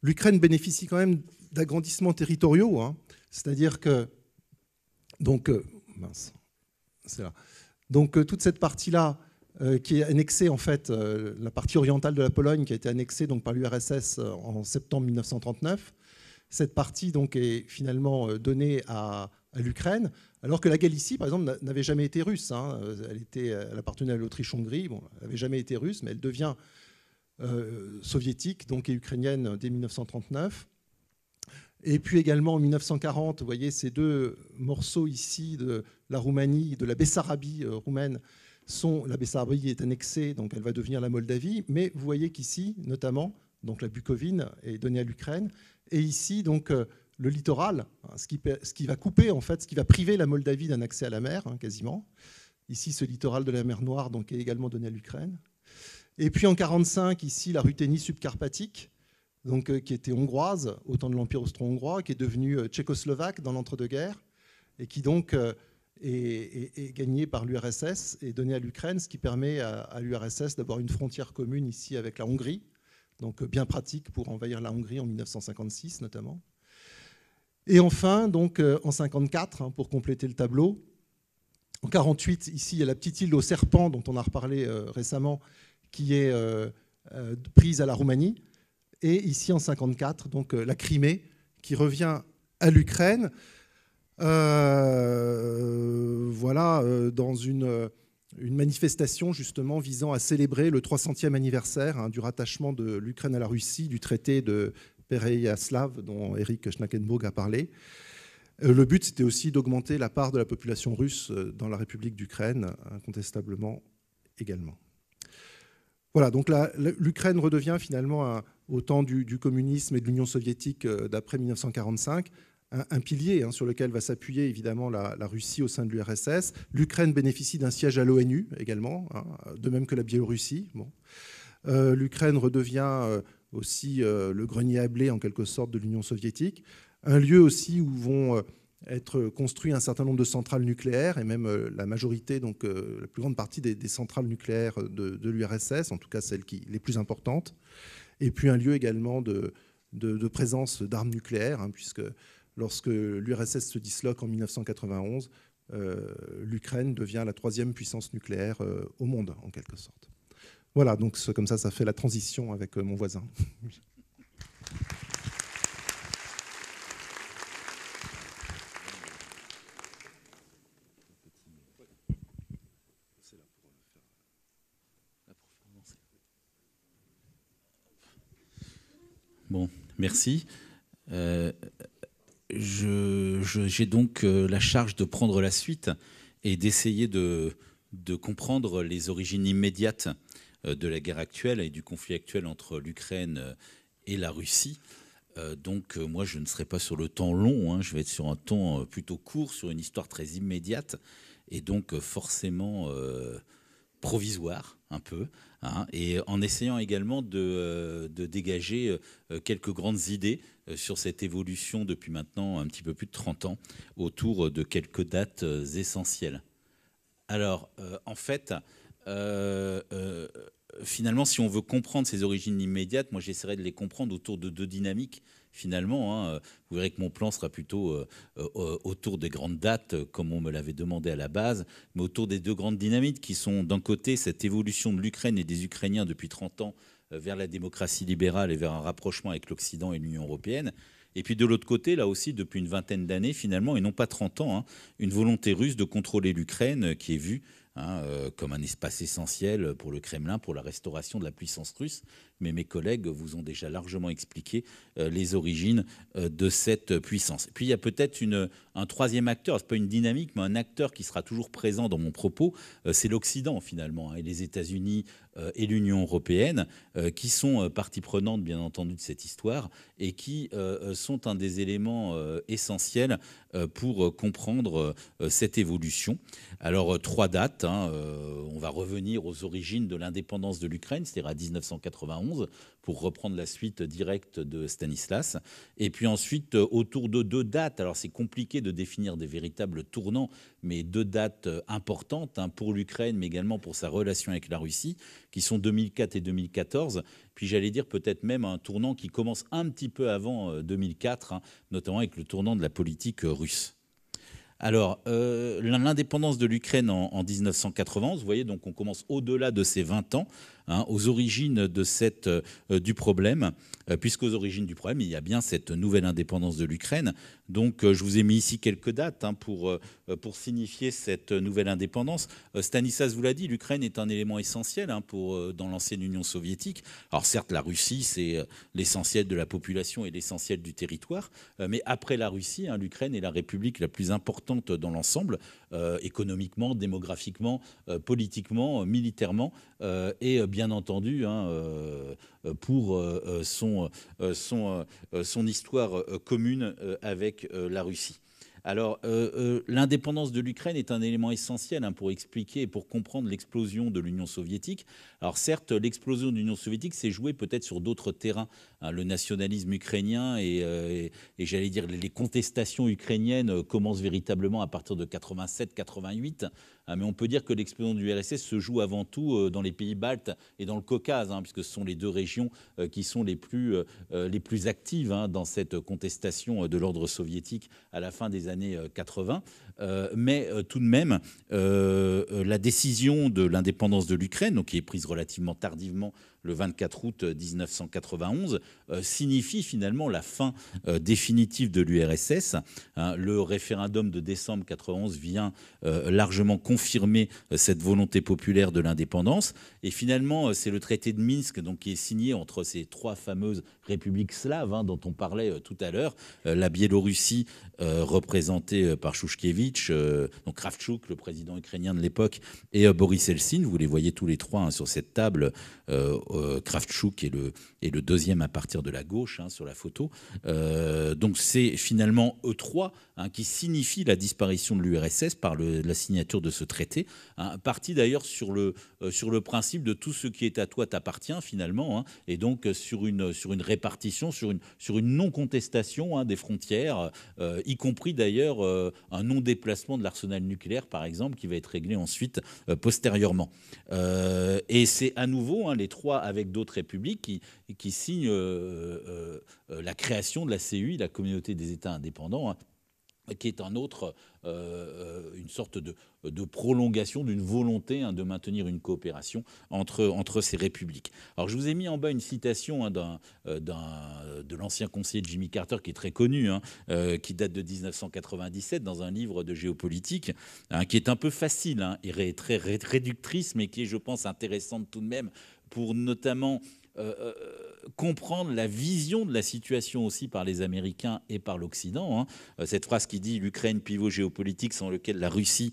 l'Ukraine bénéficie quand même d'agrandissements territoriaux, hein. c'est-à-dire que, donc, mince, c'est là. Donc euh, toute cette partie-là, euh, qui est annexée en fait, euh, la partie orientale de la Pologne, qui a été annexée donc, par l'URSS en septembre 1939, cette partie donc, est finalement donnée à, l'Ukraine, alors que la Galicie, par exemple, n'avait jamais été russe. Hein. Elle, était, appartenait à l'Autriche-Hongrie, elle n'avait jamais été russe, mais elle devient soviétique donc, et ukrainienne dès 1939. Et puis également en 1940, vous voyez ces deux morceaux ici de la Roumanie, de la Bessarabie euh, roumaine, sont, la Bessarabie est annexée, donc elle va devenir la Moldavie, mais vous voyez qu'ici, notamment, donc la Bukovine est donnée à l'Ukraine, et ici, donc euh, le littoral, hein, ce qui, va couper, en fait, ce qui va priver la Moldavie d'un accès à la mer, hein, quasiment. Ici, ce littoral de la mer Noire donc, est également donné à l'Ukraine. Et puis en 1945, ici, la Ruthénie subcarpatique, donc, euh, qui était hongroise au temps de l'Empire austro-hongrois, qui est devenue euh, tchécoslovaque dans l'entre-deux-guerres, et qui donc euh, est, gagnée par l'URSS et donnée à l'Ukraine, ce qui permet à, l'URSS d'avoir une frontière commune ici avec la Hongrie, donc bien pratique pour envahir la Hongrie en 1956 notamment. Et enfin, donc en 54, hein, pour compléter le tableau, en 48, ici, il y a la petite île aux serpents dont on a reparlé récemment, qui est prise à la Roumanie et ici en 54, donc euh, la Crimée qui revient à l'Ukraine. Euh, voilà, euh, dans une, manifestation justement visant à célébrer le 300e anniversaire hein, du rattachement de l'Ukraine à la Russie, du traité de Pereyaslav, dont Eric Schnakenburg a parlé. Le but, c'était aussi d'augmenter la part de la population russe dans la République d'Ukraine, incontestablement également. Voilà, donc l'Ukraine redevient finalement un, au temps du, communisme et de l'Union soviétique euh, d'après 1945, un, pilier hein, sur lequel va s'appuyer évidemment la, Russie au sein de l'URSS. L'Ukraine bénéficie d'un siège à l'ONU également, hein, de même que la Biélorussie. Bon. Euh, L'Ukraine redevient euh, aussi le grenier à blé en quelque sorte de l'Union soviétique, un lieu aussi où vont être construits un certain nombre de centrales nucléaires et même la majorité, donc la plus grande partie des, centrales nucléaires de, l'URSS, en tout cas celles qui les plus importantes et puis un lieu également de, de, présence d'armes nucléaires, hein, puisque lorsque l'URSS se disloque en 1991, euh, l'Ukraine devient la troisième puissance nucléaire euh, au monde, en quelque sorte. Voilà, donc comme ça, ça fait la transition avec euh, mon voisin. merci. Euh, j'ai donc euh, la charge de prendre la suite et d'essayer de, comprendre les origines immédiates euh, de la guerre actuelle et du conflit actuel entre l'Ukraine et la Russie. Donc moi, je ne serai pas sur le temps long, hein. je vais être sur un temps plutôt court, sur une histoire très immédiate, et donc forcément provisoire un peu, Hein, et en essayant également de, euh, dégager euh, quelques grandes idées euh, sur cette évolution depuis maintenant un petit peu plus de 30 ans autour de quelques dates essentielles. Alors, en fait, finalement, si on veut comprendre ces origines immédiates, moi j'essaierai de les comprendre autour de deux dynamiques finalement. Hein, euh, vous verrez que mon plan sera plutôt euh, euh, autour des grandes dates, comme on me l'avait demandé à la base, mais autour des deux grandes dynamiques qui sont d'un côté cette évolution de l'Ukraine et des Ukrainiens depuis 30 ans vers la démocratie libérale et vers un rapprochement avec l'Occident et l'Union européenne. Et puis de l'autre côté, là aussi, depuis une vingtaine d'années, finalement, et non pas 30 ans, hein, une volonté russe de contrôler l'Ukraine qui est vue hein, comme un espace essentiel pour le Kremlin, pour la restauration de la puissance russe mais mes collègues vous ont déjà largement expliqué euh, les origines euh, de cette puissance. puis il y a peut-être un troisième acteur, ce n'est pas une dynamique, mais un acteur qui sera toujours présent dans mon propos, euh, c'est l'Occident finalement, hein, et les États-Unis et l'Union européenne, qui sont partie prenante bien entendu de cette histoire, et qui sont un des éléments essentiels pour comprendre cette évolution. Alors trois dates, hein, on va revenir aux origines de l'indépendance de l'Ukraine, c'est-à-dire à 1991 pour reprendre la suite directe de Stanislas. Et puis ensuite, euh, autour de deux dates, alors c'est compliqué de définir des véritables tournants, mais deux dates euh, importantes hein, pour l'Ukraine, mais également pour sa relation avec la Russie, qui sont 2004 et 2014. Puis j'allais dire peut-être même un tournant qui commence un petit peu avant 2004, euh, hein, notamment avec le tournant de la politique russe. Alors, l'indépendance de l'Ukraine en, en, 1991, vous voyez, donc on commence au-delà de ces 20 ans Hein, aux origines de cette, euh, du problème, euh, puisqu'aux origines du problème, il y a bien cette nouvelle indépendance de l'Ukraine, donc euh, je vous ai mis ici quelques dates hein, pour, euh, pour signifier cette nouvelle indépendance. Euh, Stanislas vous l'a dit, l'Ukraine est un élément essentiel hein, pour, dans l'ancienne Union soviétique. Alors certes, la Russie, c'est l'essentiel de la population et l'essentiel du territoire, mais après la Russie, hein, l'Ukraine est la république la plus importante dans l'ensemble, économiquement, démographiquement, politiquement, militairement, et bien entendu, pour euh, euh, euh, son, histoire commune avec la Russie. Alors, l'indépendance de l'Ukraine est un élément essentiel hein, pour expliquer et pour comprendre l'explosion de l'Union soviétique. Alors, certes, l'explosion de l'Union soviétique s'est jouée peut-être sur d'autres terrains. Hein, le nationalisme ukrainien et, et j'allais dire, les contestations ukrainiennes commencent véritablement à partir de 87-88. Ah, mais on peut dire que l'explosion du RSS se joue avant tout euh, dans les pays baltes et dans le Caucase, hein, puisque ce sont les deux régions euh, qui sont les plus, euh, les plus actives hein, dans cette contestation de l'ordre soviétique à la fin des années 80. mais tout de même, la décision de l'indépendance de l'Ukraine, qui est prise relativement tardivement le 24 août 1991, euh, signifie finalement la fin euh, définitive de l'URSS. Hein. le référendum de décembre 91 vient euh, largement confirmer cette volonté populaire de l'indépendance. Et finalement, c'est le traité de Minsk donc, qui est signé entre ces trois fameuses républiques slaves hein, dont on parlait tout à l'heure. la Biélorussie, représentée par Chouchkevitch, donc Kravchuk, le président ukrainien de l'époque, et Boris Eltsine. Vous les voyez tous les trois hein, sur cette table euh, Kravchuk est le, et le deuxième à partir de la gauche hein, sur la photo. Euh, donc c'est finalement E3 hein, qui signifie la disparition de l'URSS par la signature de ce traité, hein, parti d'ailleurs sur le, euh, sur le principe de tout ce qui est à toi t'appartient finalement, et donc sur une, sur une répartition, sur une, sur une non-contestation des frontières, euh, y compris d'ailleurs un non-déplacement de l'arsenal nucléaire par exemple qui va être réglé ensuite postérieurement. et c'est à nouveau les trois avec d'autres républiques qui, qui signent euh, euh, euh, la création de la CUI, la communauté des États indépendants, hein, qui est un autre, une sorte de, prolongation d'une volonté hein, de maintenir une coopération entre, entre ces républiques. Alors je vous ai mis en bas une citation hein, d'un, de l'ancien conseiller de Jimmy Carter qui est très connu, qui date de 1997 dans un livre de géopolitique, qui est un peu facile et très réductrice, mais qui est je pense intéressante tout de même pour notamment euh, euh, comprendre la vision de la situation aussi par les Américains et par l'Occident. Hein. Euh, cette phrase qui dit l'Ukraine pivot géopolitique sans lequel la Russie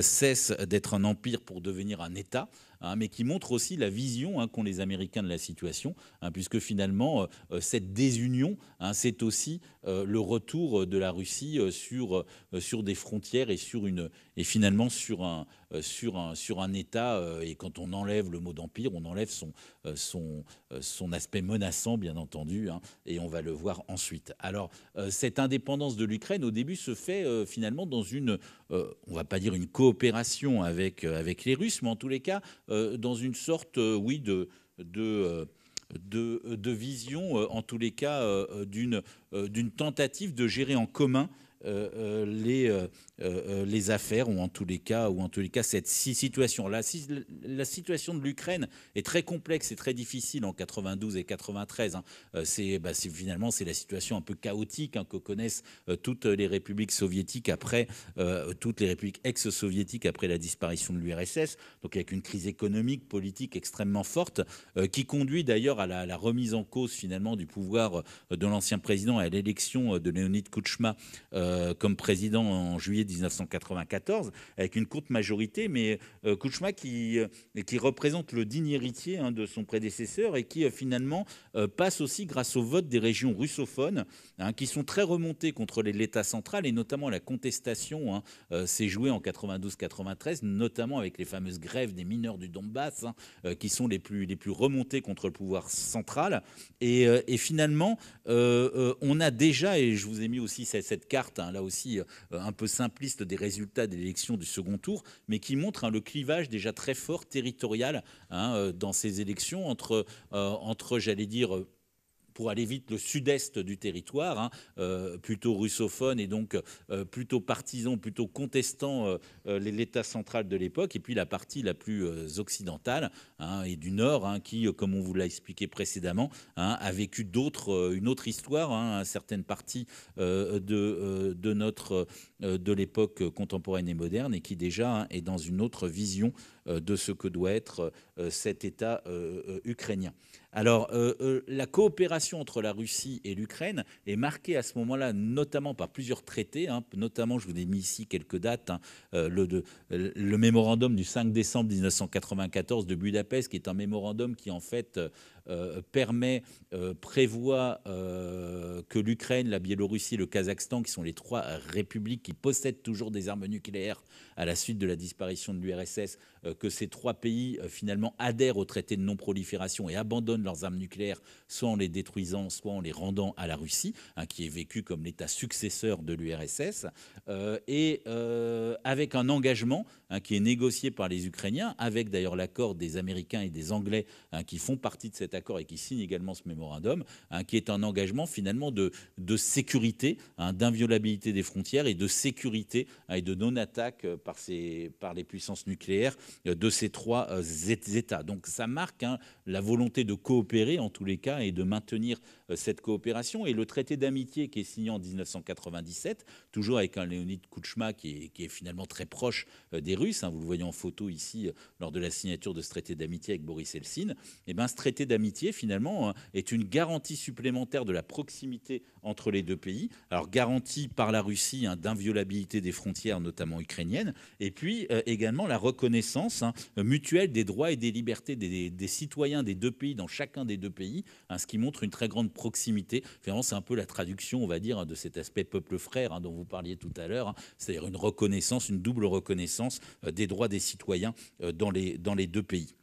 cesse d'être un empire pour devenir un État. Hein, mais qui montre aussi la vision hein, qu'ont les Américains de la situation, puisque finalement, cette désunion, c'est aussi le retour de la Russie sur, sur des frontières et sur une, et finalement sur un, euh, sur sur un État, euh, et quand on enlève le mot d'empire, on enlève son, euh, son, son aspect menaçant, bien entendu, hein, et on va le voir ensuite. Alors, cette indépendance de l'Ukraine, au début, se fait finalement dans une, on on va pas dire une coopération avec, avec les Russes, mais en tous les cas, dans une sorte, oui, de... de de, de, vision, en tous les cas, d'une tentative de gérer en commun euh, euh, euh, les, affaires, ou en tous les cas, ou en tous les cas cette situation La, situation de l'Ukraine est très complexe et très difficile en 92 et 93. Hein, bah, c'est finalement c'est la situation un peu chaotique hein, que connaissent toutes les républiques soviétiques après toutes les républiques ex-soviétiques après la disparition de l'URSS. Donc il a une crise économique, politique extrêmement forte qui conduit d'ailleurs à, la, remise en cause finalement du pouvoir de l'ancien président et à l'élection de Leonid Kuchma euh, comme président en juillet 1994, avec une courte majorité, mais euh, Kouchma qui, euh, qui représente le digne héritier hein, de son prédécesseur et qui finalement passe aussi grâce au vote des régions russophones, hein, qui sont très remontées contre l'État central et notamment la contestation hein, s'est jouée en 92-93, notamment avec les fameuses grèves des mineurs du Donbass, qui sont les plus, les plus remontées contre le pouvoir central. Et, finalement, on a déjà, et je vous ai mis aussi cette, cette carte Hein, là aussi euh, un peu simpliste des résultats de l'élection du second tour, mais qui montre hein, le clivage déjà très fort territorial hein, euh, dans ces élections entre, euh, entre j'allais dire, pour aller vite, le sud-est du territoire, hein, euh, plutôt russophone et donc euh, plutôt partisan, plutôt contestant euh, l'État central de l'époque, et puis la partie la plus occidentale hein, et du nord, hein, qui, comme on vous l'a expliqué précédemment, a vécu une autre histoire, certaines parties de, de, notre de l'époque contemporaine et moderne, et qui déjà est dans une autre vision euh, de ce que doit être euh, cet État euh, ukrainien. Alors, la coopération entre la Russie et l'Ukraine est marquée à ce moment-là notamment par plusieurs traités, hein. notamment, je vous ai mis ici quelques dates, hein. le, le mémorandum du 5 décembre 1994 de Budapest, qui est un mémorandum qui en fait euh, permet, euh, prévoit euh, que l'Ukraine, la Biélorussie, le Kazakhstan, qui sont les trois républiques qui possèdent toujours des armes nucléaires à la suite de la disparition de l'URSS, que ces trois pays finalement adhèrent au traité de non-prolifération et abandonnent leurs armes nucléaires, soit en les détruisant, soit en les rendant à la Russie, hein, qui est vécu comme l'État successeur de l'URSS, et avec un engagement hein, qui est négocié par les Ukrainiens, avec d'ailleurs l'accord des Américains et des Anglais hein, qui font partie de cette d'accord et qui signe également ce mémorandum, hein, qui est un engagement finalement de, de sécurité, hein, d'inviolabilité des frontières et de sécurité hein, et de non-attaque euh, par, ces, par les puissances nucléaires euh, de ces trois euh, États. Donc ça marque la volonté de coopérer en tous les cas et de maintenir cette coopération. Et le traité d'amitié qui est signé en 1997, toujours avec un Léonid Kouchma qui est, qui est finalement très proche des Russes, vous le voyez en photo ici lors de la signature de ce traité d'amitié avec Boris Eltsine, et eh bien ce traité d'amitié finalement, hein, est une garantie supplémentaire de la proximité entre les deux pays. Alors, garantie par la Russie hein, d'inviolabilité des frontières, notamment ukrainiennes, et puis euh, également la reconnaissance hein, mutuelle des droits et des libertés des, citoyens des deux pays, dans chacun des deux pays, ce qui montre une très grande proximité. Finalement, c'est un peu la traduction, on va dire, de cet aspect peuple frère dont vous parliez tout à l'heure, c'est-à-dire une reconnaissance, une double reconnaissance euh, des droits des citoyens euh, dans, les, dans les deux pays.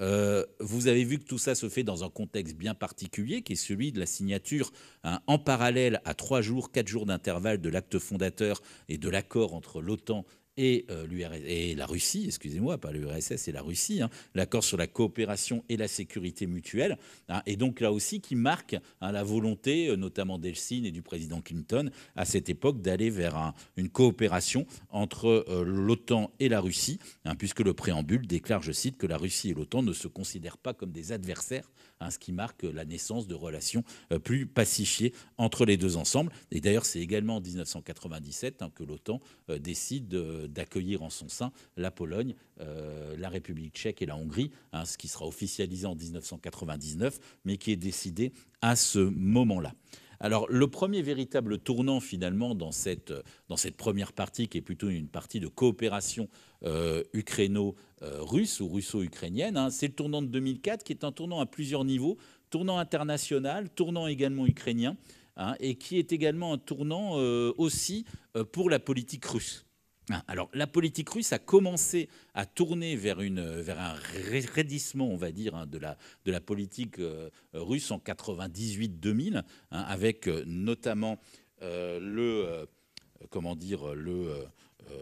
Euh, vous avez vu que tout ça se fait dans un contexte bien particulier, qui est celui de la signature hein, en parallèle à trois jours, quatre jours d'intervalle de l'acte fondateur et de l'accord entre l'OTAN et, euh, et la Russie, excusez-moi, pas l'URSS et la Russie, hein, l'accord sur la coopération et la sécurité mutuelle, et hein, donc là aussi qui marque hein, la volonté, euh, notamment d'Eltsine et du président Clinton, à cette époque, d'aller vers une coopération entre euh, l'OTAN et la Russie, puisque le préambule déclare, je cite, que la Russie et l'OTAN ne se considèrent pas comme des adversaires, Hein, ce qui marque la naissance de relations euh, plus pacifiées entre les deux ensembles. Et d'ailleurs, c'est également en 1997 hein, que l'OTAN euh, décide d'accueillir en son sein la Pologne, euh, la République tchèque et la Hongrie, hein, ce qui sera officialisé en 1999, mais qui est décidé à ce moment-là. Alors le premier véritable tournant finalement dans cette, première partie, qui est plutôt une partie de coopération euh, ukraino-russe euh, ou russo-ukrainienne, hein, c'est le tournant de 2004 qui est un tournant à plusieurs niveaux, tournant international, tournant également ukrainien, hein, et qui est également un tournant euh, aussi pour la politique russe. Ah, alors la politique russe a commencé à tourner vers, un raidissement, on va dire, hein, de, la, de la politique euh, russe en 98-2000, hein, avec euh, notamment euh, le, comment dire, le euh,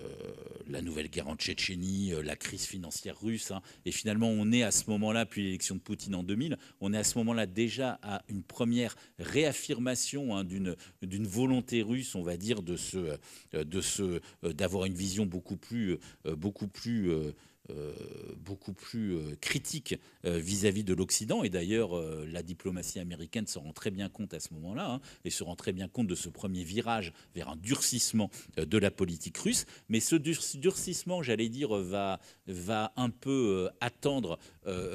la nouvelle guerre en Tchétchénie, euh, la crise financière russe. Hein. et finalement, on est à ce moment-là, puis l'élection de Poutine en 2000, on est à ce moment-là déjà à une première réaffirmation hein, d'une volonté russe, on va dire, de euh, d'avoir une vision beaucoup plus, beaucoup plus euh, beaucoup plus euh, critique euh, vis-à-vis de l'Occident. Et d'ailleurs, la diplomatie américaine se rend très bien compte à ce moment-là, hein, et se rend très bien compte de ce premier virage vers un durcissement de la politique russe. Mais ce durcissement, j'allais dire, va, va un peu attendre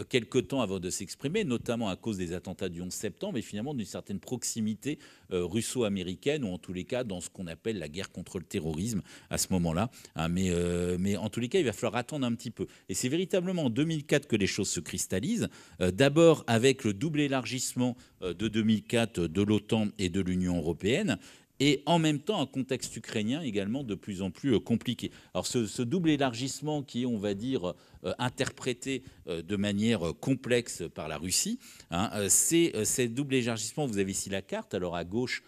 quelques temps avant de s'exprimer, notamment à cause des attentats du 11 septembre, et finalement d'une certaine proximité russo-américaine, ou en tous les cas dans ce qu'on appelle la guerre contre le terrorisme à ce moment-là. Hein. mais, mais en tous les cas, il va falloir attendre un petit peu. Et c'est véritablement en 2004 que les choses se cristallisent, euh, d'abord avec le double élargissement euh, de 2004 euh, de l'OTAN et de l'Union européenne, et en même temps un contexte ukrainien également de plus en plus euh, compliqué. Alors ce, double élargissement qui est, on va dire, euh, euh, interprété de manière complexe par la Russie, hein, c'est ce double élargissement, vous avez ici la carte, alors à gauche,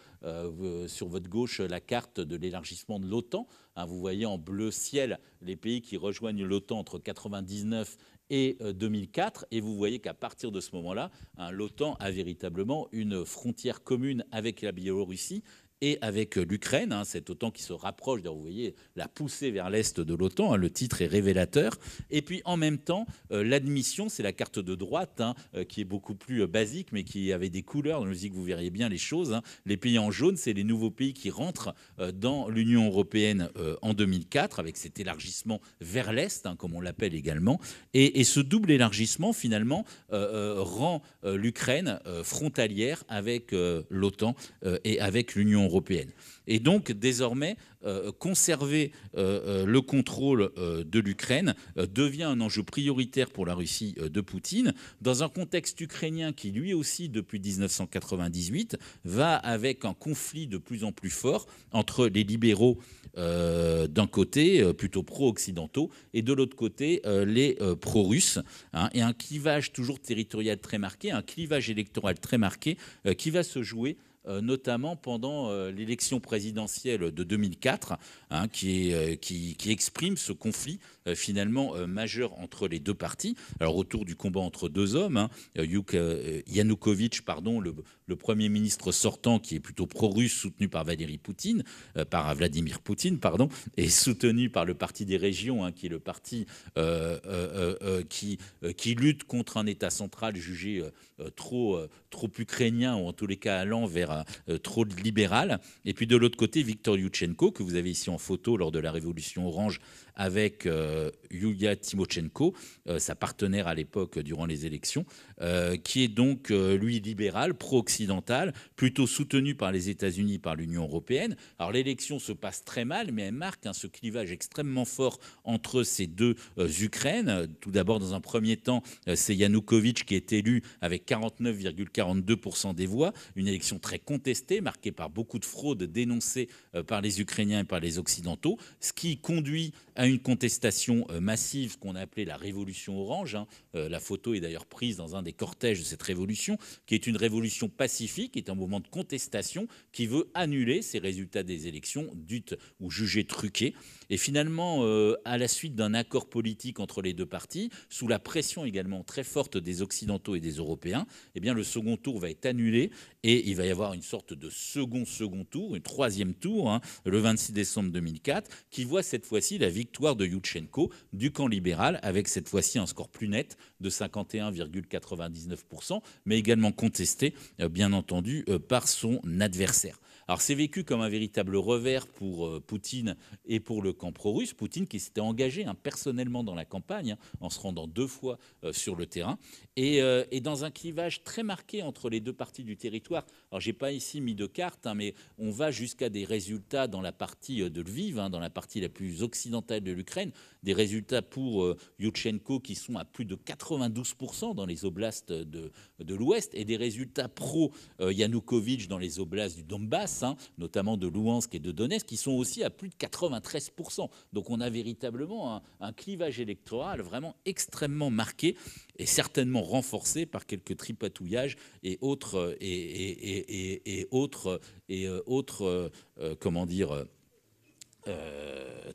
sur votre gauche la carte de l'élargissement de l'OTAN. Hein, vous voyez en bleu ciel les pays qui rejoignent l'OTAN entre 1999 et 2004. Et vous voyez qu'à partir de ce moment-là, hein, l'OTAN a véritablement une frontière commune avec la Biélorussie et avec l'Ukraine, hein, cette OTAN qui se rapproche, vous voyez la poussée vers l'est de l'OTAN, hein, le titre est révélateur, et puis en même temps, euh, l'admission, c'est la carte de droite, hein, euh, qui est beaucoup plus euh, basique, mais qui avait des couleurs, dans je dis que vous verriez bien les choses, hein. les pays en jaune, c'est les nouveaux pays qui rentrent dans l'Union européenne en 2004, avec cet élargissement vers l'est, comme on l'appelle également, et, et, ce double élargissement, finalement, rend l'Ukraine frontalière avec l'OTAN et avec l'Union et donc, désormais, euh, conserver euh, euh, le contrôle de l'Ukraine devient un enjeu prioritaire pour la Russie de Poutine, dans un contexte ukrainien qui, lui aussi, depuis 1998, va avec un conflit de plus en plus fort entre les libéraux d'un côté, plutôt pro-occidentaux, et de l'autre côté, les pro-russes, hein, et un clivage toujours territorial très marqué, un clivage électoral très marqué, qui va se jouer euh, notamment pendant euh, l'élection présidentielle de 2004, hein, euh, qui, exprime ce conflit finalement majeur entre les deux partis. Alors autour du combat entre deux hommes, hein, Yanukovych, pardon, le, premier ministre sortant, qui est plutôt pro-russe, soutenu par Vladimir Poutine, pardon, et soutenu par le Parti des régions, hein, qui est le parti qui lutte contre un État central jugé trop trop ukrainien, ou en tous les cas allant vers euh, euh, trop libéral. Et puis de l'autre côté, Viktor Yushchenko, que vous avez ici en photo lors de la révolution orange avec euh, Yulia Tymochenko, euh, sa partenaire à l'époque durant les élections, euh, qui est donc, lui, libéral, pro-occidental, plutôt soutenu par les États-Unis, par l'Union européenne. Alors l'élection se passe très mal, mais elle marque un hein, ce clivage extrêmement fort entre ces deux Ukraines. Tout d'abord, dans un premier temps, c'est Yanukovych qui est élu avec 49,42% des voix, une élection très contestée, marquée par beaucoup de fraudes dénoncées par les Ukrainiens et par les Occidentaux, ce qui conduit à une contestation euh, massive qu'on a appelée la révolution orange. Hein. Euh, la photo est d'ailleurs prise dans un des cortèges de cette révolution, qui est une révolution pacifique, qui est un mouvement de contestation qui veut annuler ces résultats des élections dutes ou jugées truquées. Et finalement, euh, à la suite d'un accord politique entre les deux parties, sous la pression également très forte des Occidentaux et des Européens, eh bien, le second tour va être annulé et il va y avoir une sorte de second second tour, une troisième tour, hein, le 26 décembre 2004, qui voit cette fois-ci la victoire de Yushchenko du camp libéral, avec cette fois-ci un score plus net de 51,99%, mais également contesté, euh, bien entendu, euh, par son adversaire. Alors c'est vécu comme un véritable revers pour euh, Poutine et pour le camp pro-russe. Poutine qui s'était engagé hein, personnellement dans la campagne hein, en se rendant deux fois euh, sur le terrain euh, et, dans un clivage très marqué entre les deux parties du territoire. Alors j'ai pas ici mis de carte, hein, mais on va jusqu'à des résultats dans la partie de Lviv, dans la partie la plus occidentale de l'Ukraine, des résultats pour Yushchenko qui sont à plus de 92% dans les oblasts de, de l'Ouest et des résultats pro Yanukovych dans les oblasts du Donbass notamment de Louhansk et de Donetsk, qui sont aussi à plus de 93%. Donc on a véritablement un, clivage électoral vraiment extrêmement marqué et certainement renforcé par quelques tripatouillages et autres et, et, autres et euh, autres euh, euh, comment dire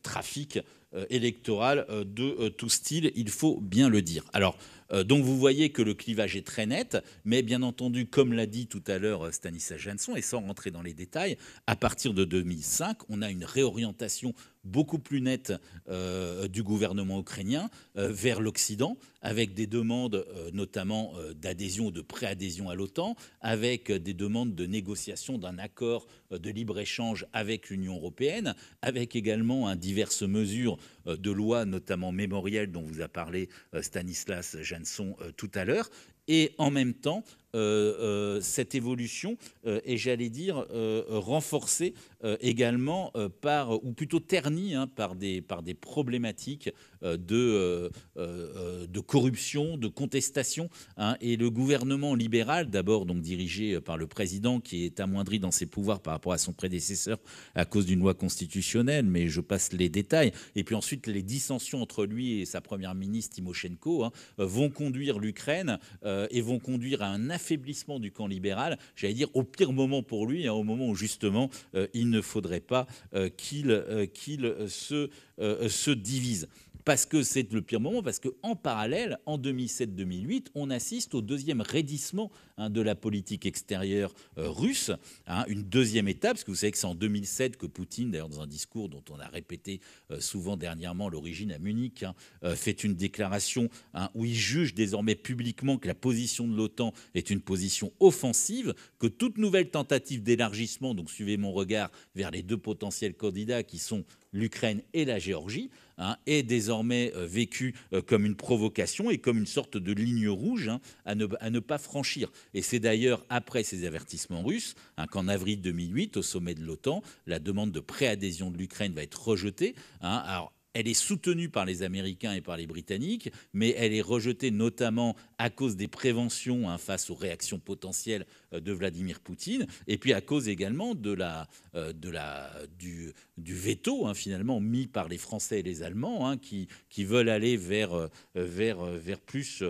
trafic électoral de tout style, il faut bien le dire. Alors euh, donc vous voyez que le clivage est très net, mais bien entendu, comme l'a dit tout à l'heure euh, Stanislas Janson, et sans rentrer dans les détails, à partir de 2005, on a une réorientation beaucoup plus nette euh, du gouvernement ukrainien vers l'Occident, avec des demandes notamment d'adhésion ou de préadhésion à l'OTAN, avec des demandes de négociation d'un accord de libre-échange avec l'Union européenne, avec également un diverses mesures de loi, notamment mémorielles dont vous a parlé Stanislas Janson sont euh, tout à l'heure, et en même temps euh, euh, cette évolution est, euh, j'allais dire, renforcée également par, ou plutôt ternie hein, par, des, par des problématiques de, de corruption, de contestation. Hein. et le gouvernement libéral, d'abord donc dirigé par le président, qui est amoindri dans ses pouvoirs par rapport à son prédécesseur à cause d'une loi constitutionnelle, mais je passe les détails. Et puis ensuite, les dissensions entre lui et sa première ministre Timoshenko hein, vont conduire l'Ukraine et vont conduire à un affaiblissement du camp libéral, j'allais dire au pire moment pour lui, hein, au moment où justement euh, il ne faudrait pas euh, qu'il euh, se divise parce que c'est le pire moment, parce qu'en parallèle, en 2007-2008, on assiste au deuxième raidissement hein, de la politique extérieure euh, russe, hein, une deuxième étape, parce que vous savez que c'est en 2007 que Poutine, d'ailleurs dans un discours dont on a répété euh, souvent dernièrement l'origine à Munich, hein, euh, fait une déclaration où il juge désormais publiquement que la position de l'OTAN est une position offensive, que toute nouvelle tentative d'élargissement, donc suivez mon regard vers les deux potentiels candidats qui sont l'Ukraine et la Géorgie, Hein, est désormais euh, vécu euh, comme une provocation et comme une sorte de ligne rouge hein, à, ne, pas franchir. Et c'est d'ailleurs après ces avertissements russes hein, qu'en avril 2008, au sommet de l'OTAN, la demande de préadhésion de l'Ukraine va être rejetée. alors, elle est soutenue par les Américains et par les Britanniques, mais elle est rejetée notamment à cause des préventions hein, face aux réactions potentielles euh, de Vladimir Poutine, et puis à cause également de la, euh, de la, du, du veto hein, finalement mis par les Français et les Allemands hein, qui, qui veulent aller vers, euh, vers, vers plus,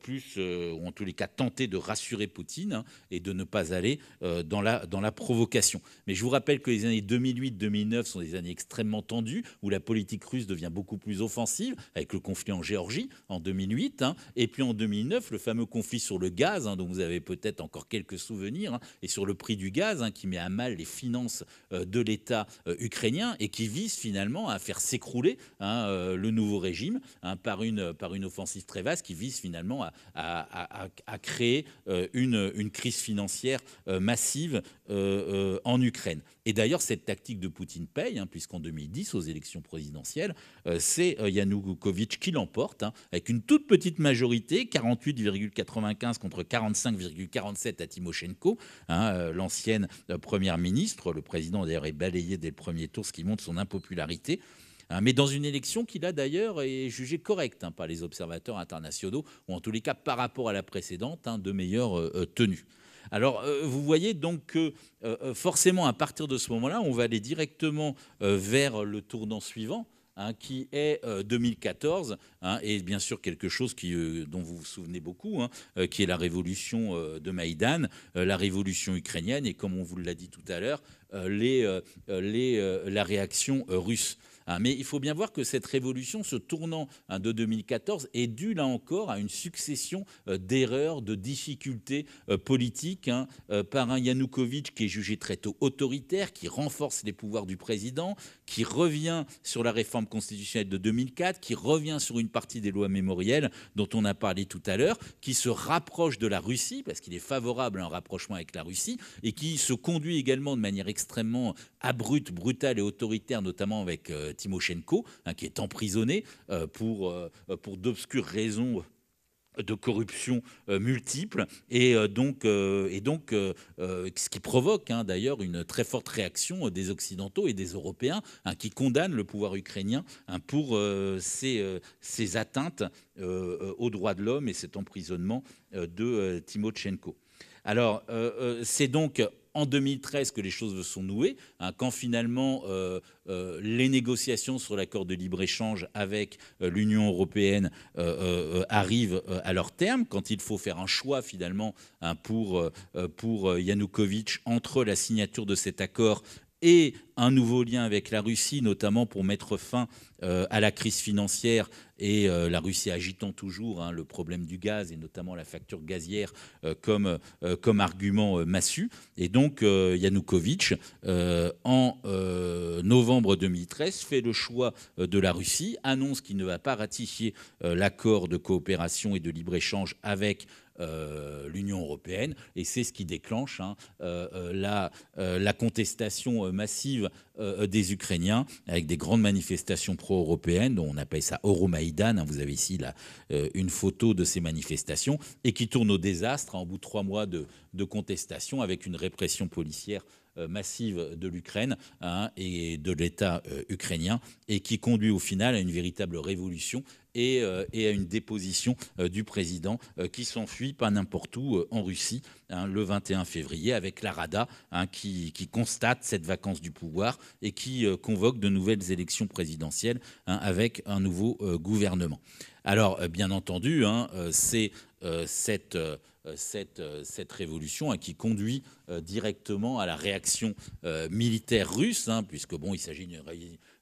plus ou en tous les cas tenter de rassurer Poutine et de ne pas aller dans, la, dans la provocation. Mais je vous rappelle que les années 2008-2009 sont des années extrêmement tendues où la politique russe devient beaucoup plus offensive avec le conflit en Géorgie en 2008 et puis en 2009 le fameux conflit sur le gaz, hein, dont vous avez peut-être encore quelques souvenirs, hein, et sur le prix du gaz hein, qui met à mal les finances euh, de l'État euh, ukrainien et qui vise finalement à faire s'écrouler euh, le nouveau régime par, une, par une offensive très vaste qui vise finalement à, créer une, une, crise financière massive en Ukraine. Et d'ailleurs, cette tactique de Poutine paye, puisqu'en 2010, aux élections présidentielles, c'est Yanukovych qui l'emporte, avec une toute petite majorité, 40 48,95 contre 45,47 à Timoshenko, hein, euh, l'ancienne euh, première ministre. Le président d'ailleurs est balayé dès le premier tour, ce qui montre son impopularité hein. mais dans une élection qui, là d'ailleurs, est jugée correcte hein, par les observateurs internationaux, ou en tous les cas par rapport à la précédente, de meilleure euh, tenue. Alors, vous voyez donc que forcément, à partir de ce moment-là, on va aller directement vers le tournant suivant. Hein, qui est 2014, euh, hein, et bien sûr quelque chose euh, dont vous vous souvenez beaucoup, hein, euh, qui est la révolution de Maïdan, la révolution ukrainienne, et comme on vous l'a dit tout à l'heure, la réaction russe. Hein, mais il faut bien voir que cette révolution, ce tournant hein, de 2014, est dû là encore à une succession euh, d'erreurs, de difficultés euh, politiques hein, euh, par un Yanukovych qui est jugé très tôt autoritaire, qui renforce les pouvoirs du président, qui revient sur la réforme constitutionnelle de 2004, qui revient sur une partie des lois mémorielles dont on a parlé tout à l'heure, qui se rapproche de la Russie parce qu'il est favorable à un rapprochement avec la Russie et qui se conduit également de manière extrêmement abrupte, brutale et autoritaire, notamment avec Timoshenko, hein, qui est emprisonné euh, pour, euh, pour d'obscures raisons de corruption euh, multiples. et donc, et donc ce qui provoque hein, d'ailleurs une très forte réaction des Occidentaux et des Européens hein, qui condamnent le pouvoir ukrainien pour ces atteintes aux droits de l'homme et cet emprisonnement de Timoshenko. Alors c'est donc en 2013 que les choses sont nouées, hein, quand finalement euh, euh, les négociations sur l'accord de libre-échange avec euh, l'Union européenne arrivent à leur terme, quand il faut faire un choix finalement hein, pour, pour Yanukovych entre la signature de cet accord et un nouveau lien avec la Russie, notamment pour mettre fin euh, à la crise financière et euh, la Russie agitant toujours hein, le problème du gaz et notamment la facture gazière euh, comme, comme argument massu. Et donc Yanukovych, en novembre 2013, fait le choix de la Russie, annonce qu'il ne va pas ratifier l'accord de coopération et de libre-échange avec euh, l'Union européenne, et c'est ce qui déclenche hein, euh, euh, la, contestation massive des Ukrainiens avec des grandes manifestations pro-européennes, dont on appelle ça Euromaïdan. Hein. vous avez ici une photo de ces manifestations, et qui tourne au désastre en hein, bout de trois mois de contestation avec une répression policière euh, massive de l'Ukraine hein, et de l'État euh, ukrainien, et qui conduit au final à une véritable révolution et, euh, à une déposition du président qui s'enfuit pas n'importe où en Russie hein, le 21 février avec la Rada hein, qui, constate cette vacance du pouvoir et qui convoque de nouvelles élections présidentielles avec un nouveau gouvernement. Alors bien entendu, c'est cette euh, euh, cette, révolution qui conduit euh, directement à la réaction militaire russe, hein, puisque bon, il s'agit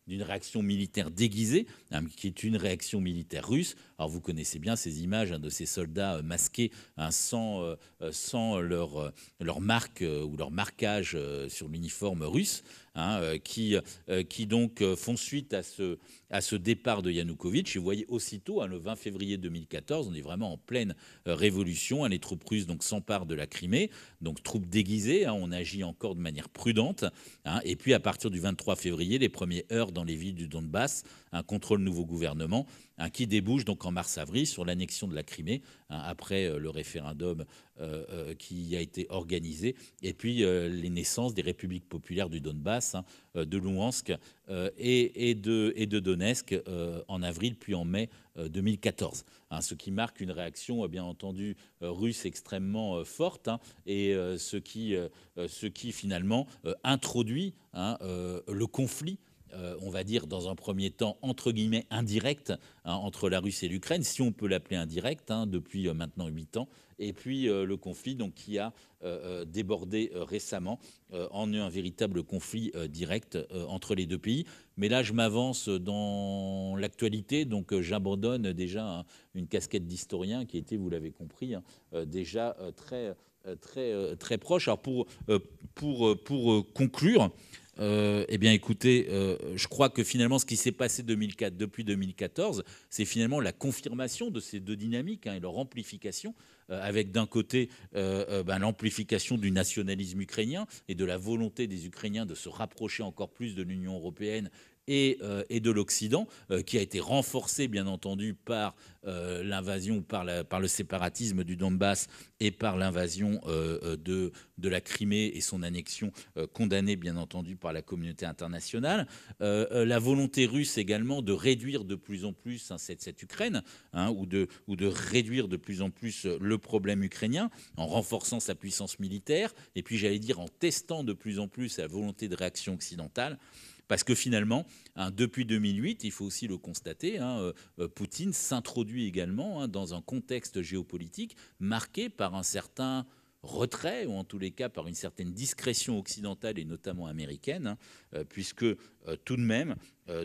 d'une réaction militaire déguisée, hein, qui est une réaction militaire russe. Alors vous connaissez bien ces images hein, de ces soldats masqués sans, sans leur marque ou leur marquage sur l'uniforme russe. Hein, euh, qui, euh, qui donc euh, font suite à ce, à ce départ de Yanukovych. vous voyez aussitôt, hein, le 20 février 2014, on est vraiment en pleine révolution. les troupes russes donc s'emparent de la Crimée, donc troupes déguisées. Hein, on agit encore de manière prudente. et puis à partir du 23 février, les premiers heures dans les villes du Donbass un contrôle nouveau gouvernement Hein, qui débouche donc en mars-avril sur l'annexion de la Crimée, hein, après euh, le référendum euh, euh, qui a été organisé, et puis les naissances des républiques populaires du Donbass, hein, de Luhansk et, de, Donetsk en avril, puis en mai 2014. ce qui marque une réaction, bien entendu, russe extrêmement forte, et ce, qui, finalement introduit le conflit euh, on va dire, dans un premier temps, entre guillemets, indirect hein, entre la Russie et l'Ukraine, si on peut l'appeler indirect, hein, depuis euh, maintenant huit ans, et puis euh, le conflit donc, qui a débordé récemment en un véritable conflit direct entre les deux pays. Mais là, je m'avance dans l'actualité, donc j'abandonne déjà hein, une casquette d'historien qui était, vous l'avez compris, déjà très, très, très proche. Alors pour, pour, pour conclure, euh, eh bien écoutez, euh, je crois que finalement ce qui s'est passé 2004, depuis 2014, c'est finalement la confirmation de ces deux dynamiques hein, et leur amplification, euh, avec d'un côté ben, l'amplification du nationalisme ukrainien et de la volonté des Ukrainiens de se rapprocher encore plus de l'Union européenne euh, et, de l'Occident, euh, qui a été renforcé bien entendu par euh, l'invasion, par, par le séparatisme du Donbass et par l'invasion de, la Crimée et son annexion condamnée bien entendu par la communauté internationale. la volonté russe également de réduire de plus en plus hein, cette, Ukraine, hein, ou, ou de réduire de plus en plus le problème ukrainien en renforçant sa puissance militaire, et puis j'allais dire en testant de plus en plus la volonté de réaction occidentale. Parce que finalement, hein, depuis 2008, il faut aussi le constater, hein, euh, euh, Poutine s'introduit également hein, dans un contexte géopolitique marqué par un certain retrait, ou en tous les cas par une certaine discrétion occidentale et notamment américaine, euh, puisque tout de même,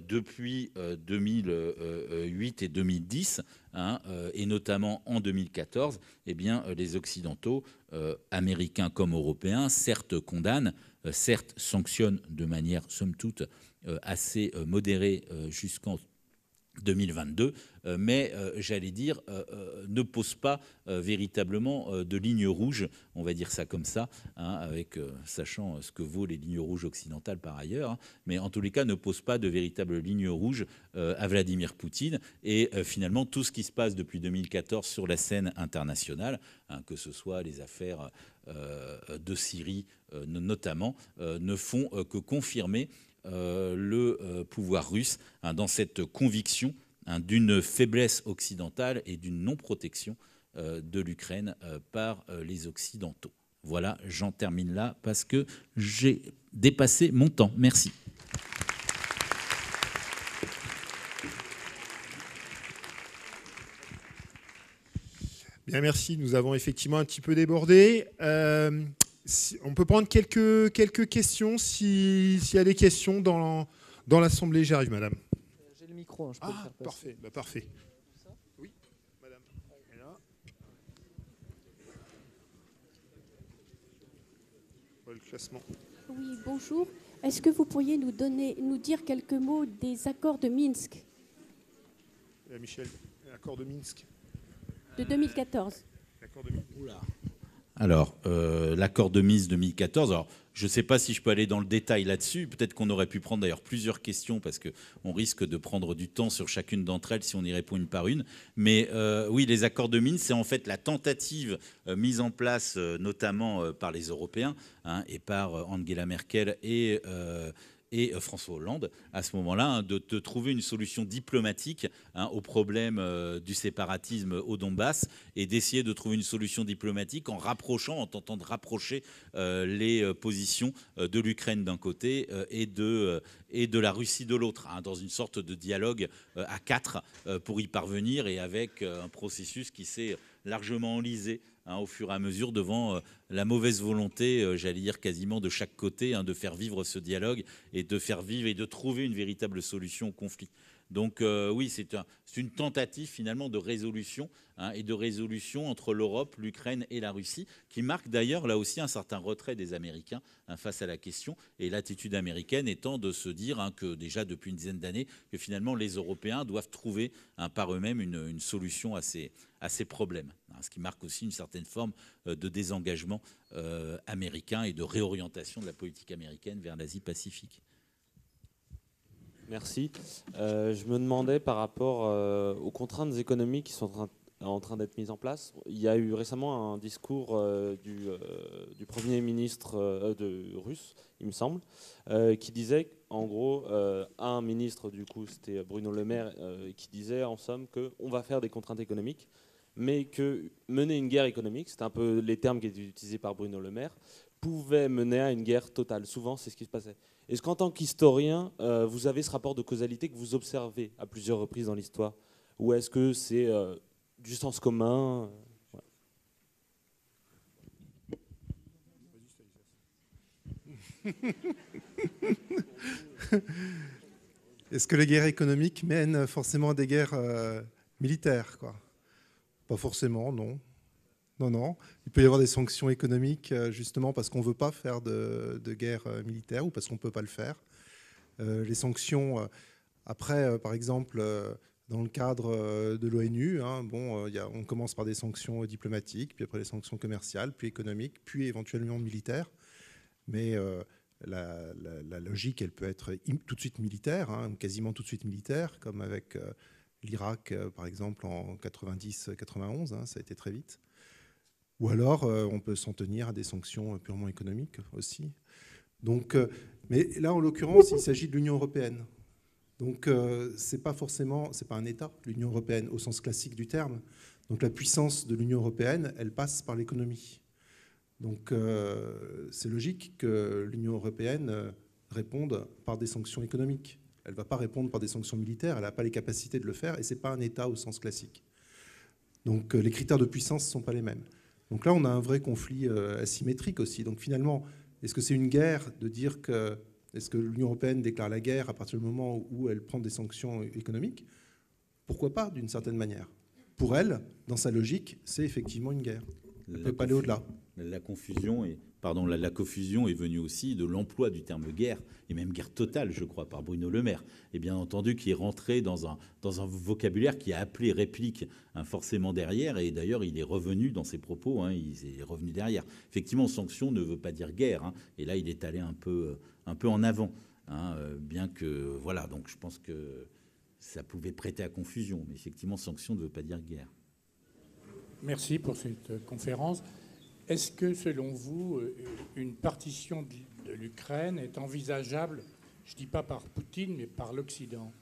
depuis 2008 et 2010, et notamment en 2014, eh bien, les Occidentaux, américains comme européens, certes condamnent, euh, certes, sanctionne de manière, somme toute, euh, assez euh, modérée jusqu'en 2022, mais j'allais dire, ne pose pas véritablement de ligne rouge, on va dire ça comme ça, hein, avec sachant ce que vaut les lignes rouges occidentales par ailleurs, hein, mais en tous les cas ne pose pas de véritable ligne rouge à Vladimir Poutine et finalement tout ce qui se passe depuis 2014 sur la scène internationale, hein, que ce soit les affaires de Syrie euh, notamment, euh, ne font euh, que confirmer le pouvoir russe hein, dans cette conviction hein, d'une faiblesse occidentale et d'une non-protection de l'Ukraine par les Occidentaux. Voilà, j'en termine là parce que j'ai dépassé mon temps. Merci. Bien, merci. Nous avons effectivement un petit peu débordé on peut prendre quelques, quelques questions s'il y a des questions dans, dans l'Assemblée. J'arrive, madame. Euh, j'ai le micro, hein, ah, Parfait, bah, parfait. Oui, madame. Le classement. Oui, bonjour. Est-ce que vous pourriez nous, donner, nous dire quelques mots des accords de Minsk euh, Michel, l'accord de Minsk. De 2014. de Minsk. Alors, euh, l'accord de mise 2014, alors je ne sais pas si je peux aller dans le détail là-dessus, peut-être qu'on aurait pu prendre d'ailleurs plusieurs questions parce qu'on risque de prendre du temps sur chacune d'entre elles si on y répond une par une. Mais euh, oui, les accords de mine, c'est en fait la tentative euh, mise en place notamment par les Européens hein, et par Angela Merkel et et euh, François Hollande, à ce moment-là, hein, de, trouver une solution diplomatique hein, au problème euh, du séparatisme au Donbass et d'essayer de trouver une solution diplomatique en rapprochant, en tentant de rapprocher euh, les positions de l'Ukraine d'un côté et, de, et de la Russie de l'autre, hein, dans une sorte de dialogue à quatre pour y parvenir et avec un processus qui s'est largement enlisé Hein, au fur et à mesure devant euh, la mauvaise volonté, euh, j'allais dire quasiment de chaque côté, hein, de faire vivre ce dialogue et de faire vivre et de trouver une véritable solution au conflit. Donc euh, oui, c'est une tentative finalement de résolution hein, et de résolution entre l'Europe, l'Ukraine et la Russie, qui marque d'ailleurs là aussi un certain retrait des Américains hein, face à la question, et l'attitude américaine étant de se dire hein, que déjà depuis une dizaine d'années, que finalement les Européens doivent trouver par eux-mêmes une, solution à ces, problèmes, ce qui marque aussi une certaine forme euh, de désengagement euh, américain et de réorientation de la politique américaine vers l'Asie-Pacifique. Merci. Euh, je me demandais par rapport euh, aux contraintes économiques qui sont en train, d'être mises en place. Il y a eu récemment un discours euh, du, Premier ministre de russe, il me semble, qui disait, en gros, un ministre, du coup, c'était Bruno Le Maire, qui disait en somme qu'on va faire des contraintes économiques, mais que mener une guerre économique, c'est un peu les termes qui étaient utilisés par Bruno Le Maire, pouvait mener à une guerre totale. Souvent, c'est ce qui se passait. Est-ce qu'en tant qu'historien, euh, vous avez ce rapport de causalité que vous observez à plusieurs reprises dans l'histoire Ou est-ce que c'est euh, du sens commun euh, Est-ce que les guerres économiques mènent forcément à des guerres militaires quoi Pas forcément, non. Non, non. Il peut y avoir des sanctions économiques, euh, justement, parce qu'on ne veut pas faire de, guerre euh, militaire ou parce qu'on ne peut pas le faire. Euh, les sanctions, après, par exemple, dans le cadre de l'ONU, hein, bon, on commence par des sanctions diplomatiques, puis après les sanctions commerciales, puis économiques, puis éventuellement militaires. Mais la, logique, elle peut être tout de suite militaire, hein, quasiment tout de suite militaire, comme avec l'Irak, par exemple, en 90-91, hein, ça a été très vite. Ou alors, euh, on peut s'en tenir à des sanctions euh, purement économiques aussi. Donc, euh, mais là, en l'occurrence, il s'agit de l'Union européenne. Donc, c'est pas forcément, c'est pas un État, l'Union européenne au sens classique du terme. Donc, la puissance de l'Union européenne, elle passe par l'économie. Donc, c'est logique que l'Union européenne réponde par des sanctions économiques. Elle ne va pas répondre par des sanctions militaires, elle n'a pas les capacités de le faire, et ce n'est pas un État au sens classique. Donc les critères de puissance ne sont pas les mêmes. Donc là, on a un vrai conflit euh, asymétrique aussi. Donc finalement, est-ce que c'est une guerre de dire que est-ce que l'Union européenne déclare la guerre à partir du moment où elle prend des sanctions économiques Pourquoi pas, d'une certaine manière Pour elle, dans sa logique, c'est effectivement une guerre. On ne peut pas aller au-delà. La confusion est pardon, la, confusion est venue aussi de l'emploi du terme guerre, et même guerre totale, je crois, par Bruno Le Maire, et bien entendu qui est rentré dans un, dans un vocabulaire qui a appelé réplique hein, forcément derrière, et d'ailleurs il est revenu dans ses propos, hein, il est revenu derrière. Effectivement, sanction ne veut pas dire guerre, hein, et là il est allé un peu, un peu en avant, euh, bien que, voilà, donc je pense que ça pouvait prêter à confusion, mais effectivement, sanction ne veut pas dire guerre. Merci pour cette euh, conférence. Est-ce que, selon vous, euh, une partition de l'Ukraine est envisageable, je ne dis pas par Poutine, mais par l'Occident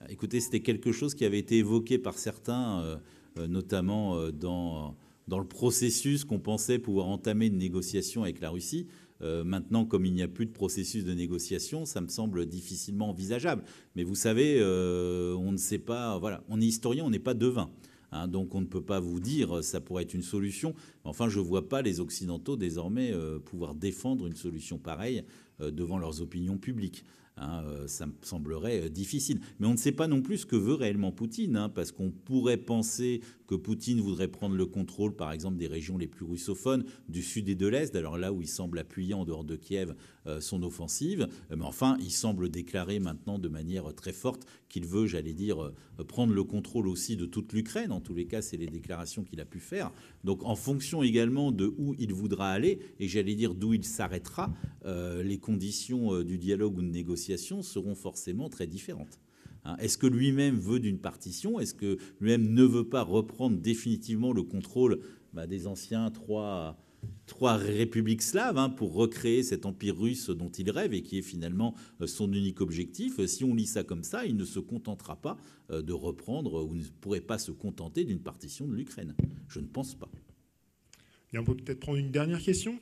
ah, Écoutez, c'était quelque chose qui avait été évoqué par certains, euh, euh, notamment dans, le processus qu'on pensait pouvoir entamer une négociation avec la Russie. maintenant, comme il n'y a plus de processus de négociation, ça me semble difficilement envisageable. Mais vous savez, on ne sait pas, voilà, on est historien, on n'est pas devin. Hein, donc on ne peut pas vous dire euh, ça pourrait être une solution. Enfin, je ne vois pas les Occidentaux désormais euh, pouvoir défendre une solution pareille euh, devant leurs opinions publiques. Hein, ça me semblerait difficile. Mais on ne sait pas non plus ce que veut réellement Poutine, hein, parce qu'on pourrait penser que Poutine voudrait prendre le contrôle, par exemple, des régions les plus russophones, du sud et de l'est, alors là où il semble appuyer en dehors de Kiev euh, son offensive. Euh, mais enfin, il semble déclarer maintenant de manière très forte qu'il veut, j'allais dire, euh, prendre le contrôle aussi de toute l'Ukraine. En tous les cas, c'est les déclarations qu'il a pu faire. Donc, en fonction également de où il voudra aller, et j'allais dire d'où il s'arrêtera, les conditions du dialogue ou de négociation seront forcément très différentes. Hein, est-ce que lui-même veut d'une partition Est-ce que lui-même ne veut pas reprendre définitivement le contrôle bah, des anciens trois, trois républiques slaves hein, pour recréer cet empire russe dont il rêve et qui est finalement euh, son unique objectif. Si on lit ça comme ça, il ne se contentera pas euh, de reprendre ou ne pourrait pas se contenter d'une partition de l'Ukraine. Je ne pense pas. on peut peut-être prendre une dernière question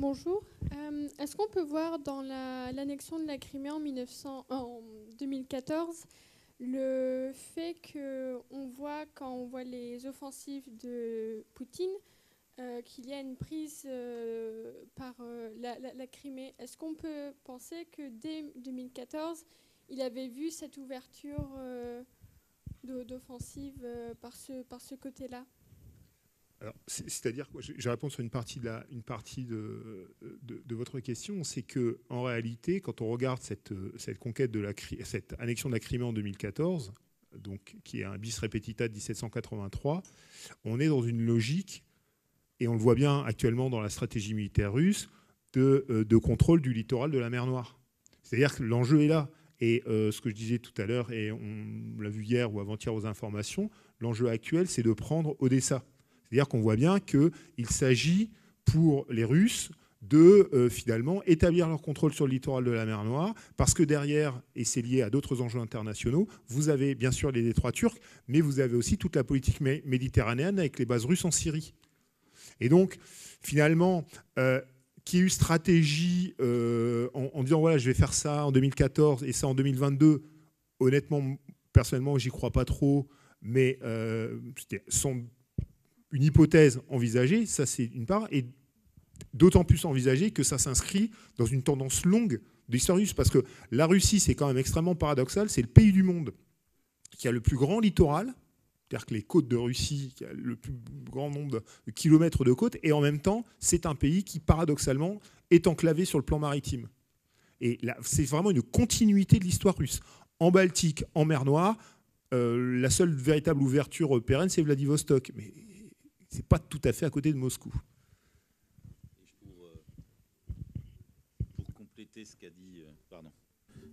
Bonjour. Euh, est-ce qu'on peut voir dans l'annexion de la Crimée en, 2014 euh, le fait qu'on voit, quand on voit les offensives de Poutine, euh, qu'il y a une prise par la, Crimée Est-ce qu'on peut penser que dès 2014, il avait vu cette ouverture d'offensive par ce, par ce côté-là c'est-à-dire je réponds sur une partie de, votre question, c'est que en réalité, quand on regarde cette, conquête de la cette annexion de la Crimée en 2014, donc qui est un bis repetita de 1783, on est dans une logique, et on le voit bien actuellement dans la stratégie militaire russe, de, euh, contrôle du littoral de la mer Noire. C'est-à-dire que l'enjeu est là. Et euh, ce que je disais tout à l'heure, et on l'a vu hier ou avant-hier aux informations, l'enjeu actuel, c'est de prendre Odessa. C'est-à-dire qu'on voit bien qu'il s'agit pour les Russes de euh, finalement établir leur contrôle sur le littoral de la mer Noire, parce que derrière, et c'est lié à d'autres enjeux internationaux, vous avez bien sûr les détroits turcs, mais vous avez aussi toute la politique méditerranéenne avec les bases russes en Syrie. Et donc, finalement, euh, qu'il qui ait eu stratégie euh, en, disant voilà, je vais faire ça en 2014 et ça en 2022, honnêtement, personnellement, j'y crois pas trop, mais son une hypothèse envisagée, ça c'est une part, et d'autant plus envisagée que ça s'inscrit dans une tendance longue de l'histoire russe, parce que la Russie, c'est quand même extrêmement paradoxal, c'est le pays du monde qui a le plus grand littoral, c'est-à-dire que les côtes de Russie, qui a le plus grand nombre de kilomètres de côtes, et en même temps, c'est un pays qui, paradoxalement, est enclavé sur le plan maritime. Et là, c'est vraiment une continuité de l'histoire russe. En Baltique, en mer Noire, euh, la seule véritable ouverture pérenne, c'est Vladivostok. Mais n'est pas tout à fait à côté de Moscou. Euh, pour, compléter ce euh,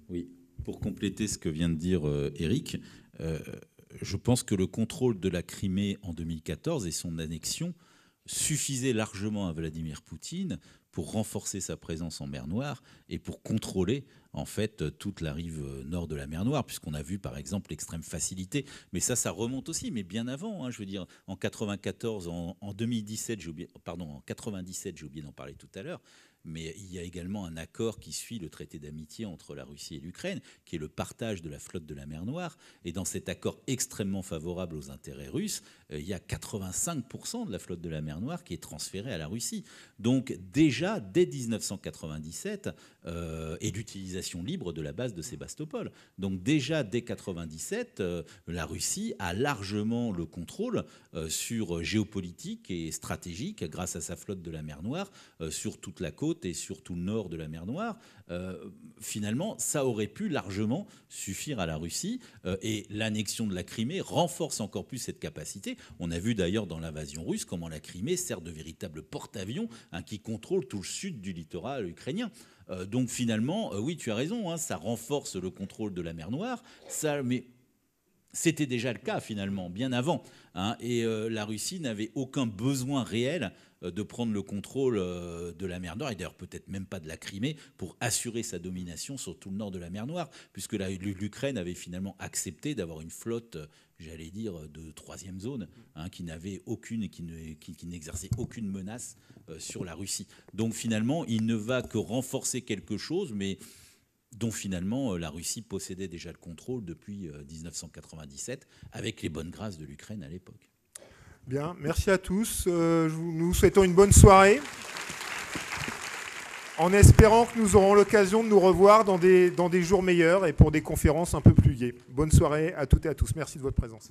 Oui, pour compléter ce que vient de dire euh, Eric, je pense que le contrôle de la Crimée en 2014 et son annexion suffisait largement à Vladimir Poutine pour renforcer sa présence en mer Noire et pour contrôler en fait euh, toute la rive euh, nord de la mer Noire, puisqu'on a vu par exemple l'extrême facilité. Mais ça, ça remonte aussi, mais bien avant. Hein, je veux dire, en 94, en, en 2017, j'ai oublié, pardon, en 97, j'ai oublié d'en parler tout à l'heure. Mais il y a également un accord qui suit le traité d'amitié entre la Russie et l'Ukraine, qui est le partage de la flotte de la mer Noire. Et dans cet accord extrêmement favorable aux intérêts russes, euh, il y a 85% de la flotte de la mer Noire qui est transférée à la Russie. Donc déjà, dès 1997, euh, et d'utilisation libre de la base de Sébastopol. Donc déjà dès 1997, euh, la Russie a largement le contrôle euh, sur géopolitique et stratégique grâce à sa flotte de la mer Noire sur toute la côte et sur tout le nord de la mer Noire. finalement, ça aurait pu largement suffire à la Russie et l'annexion de la Crimée renforce encore plus cette capacité. On a vu d'ailleurs dans l'invasion russe comment la Crimée sert de véritable porte-avions hein, qui contrôle tout le sud du littoral ukrainien. Euh, donc finalement, euh, oui, tu as raison, hein, ça renforce le contrôle de la mer Noire, ça, mais c'était déjà le cas finalement, bien avant. Hein, et euh, la Russie n'avait aucun besoin réel de prendre le contrôle de la mer Noire, et d'ailleurs peut-être même pas de la Crimée, pour assurer sa domination sur tout le nord de la mer Noire, puisque l'Ukraine avait finalement accepté d'avoir une flotte j'allais dire, euh, de troisième zone, hein, qui n'avait aucune, qui n'exerçait ne, qui, aucune menace euh, sur la Russie. Donc finalement, il ne va que renforcer quelque chose, mais dont finalement euh, la Russie possédait déjà le contrôle depuis 1997, avec les bonnes grâces de l'Ukraine à l'époque. Bien, merci à tous. nous souhaitons une bonne soirée en espérant que nous aurons l'occasion de nous revoir dans des, dans des jours meilleurs et pour des conférences un peu plus gaies. Bonne soirée à toutes et à tous. Merci de votre présence.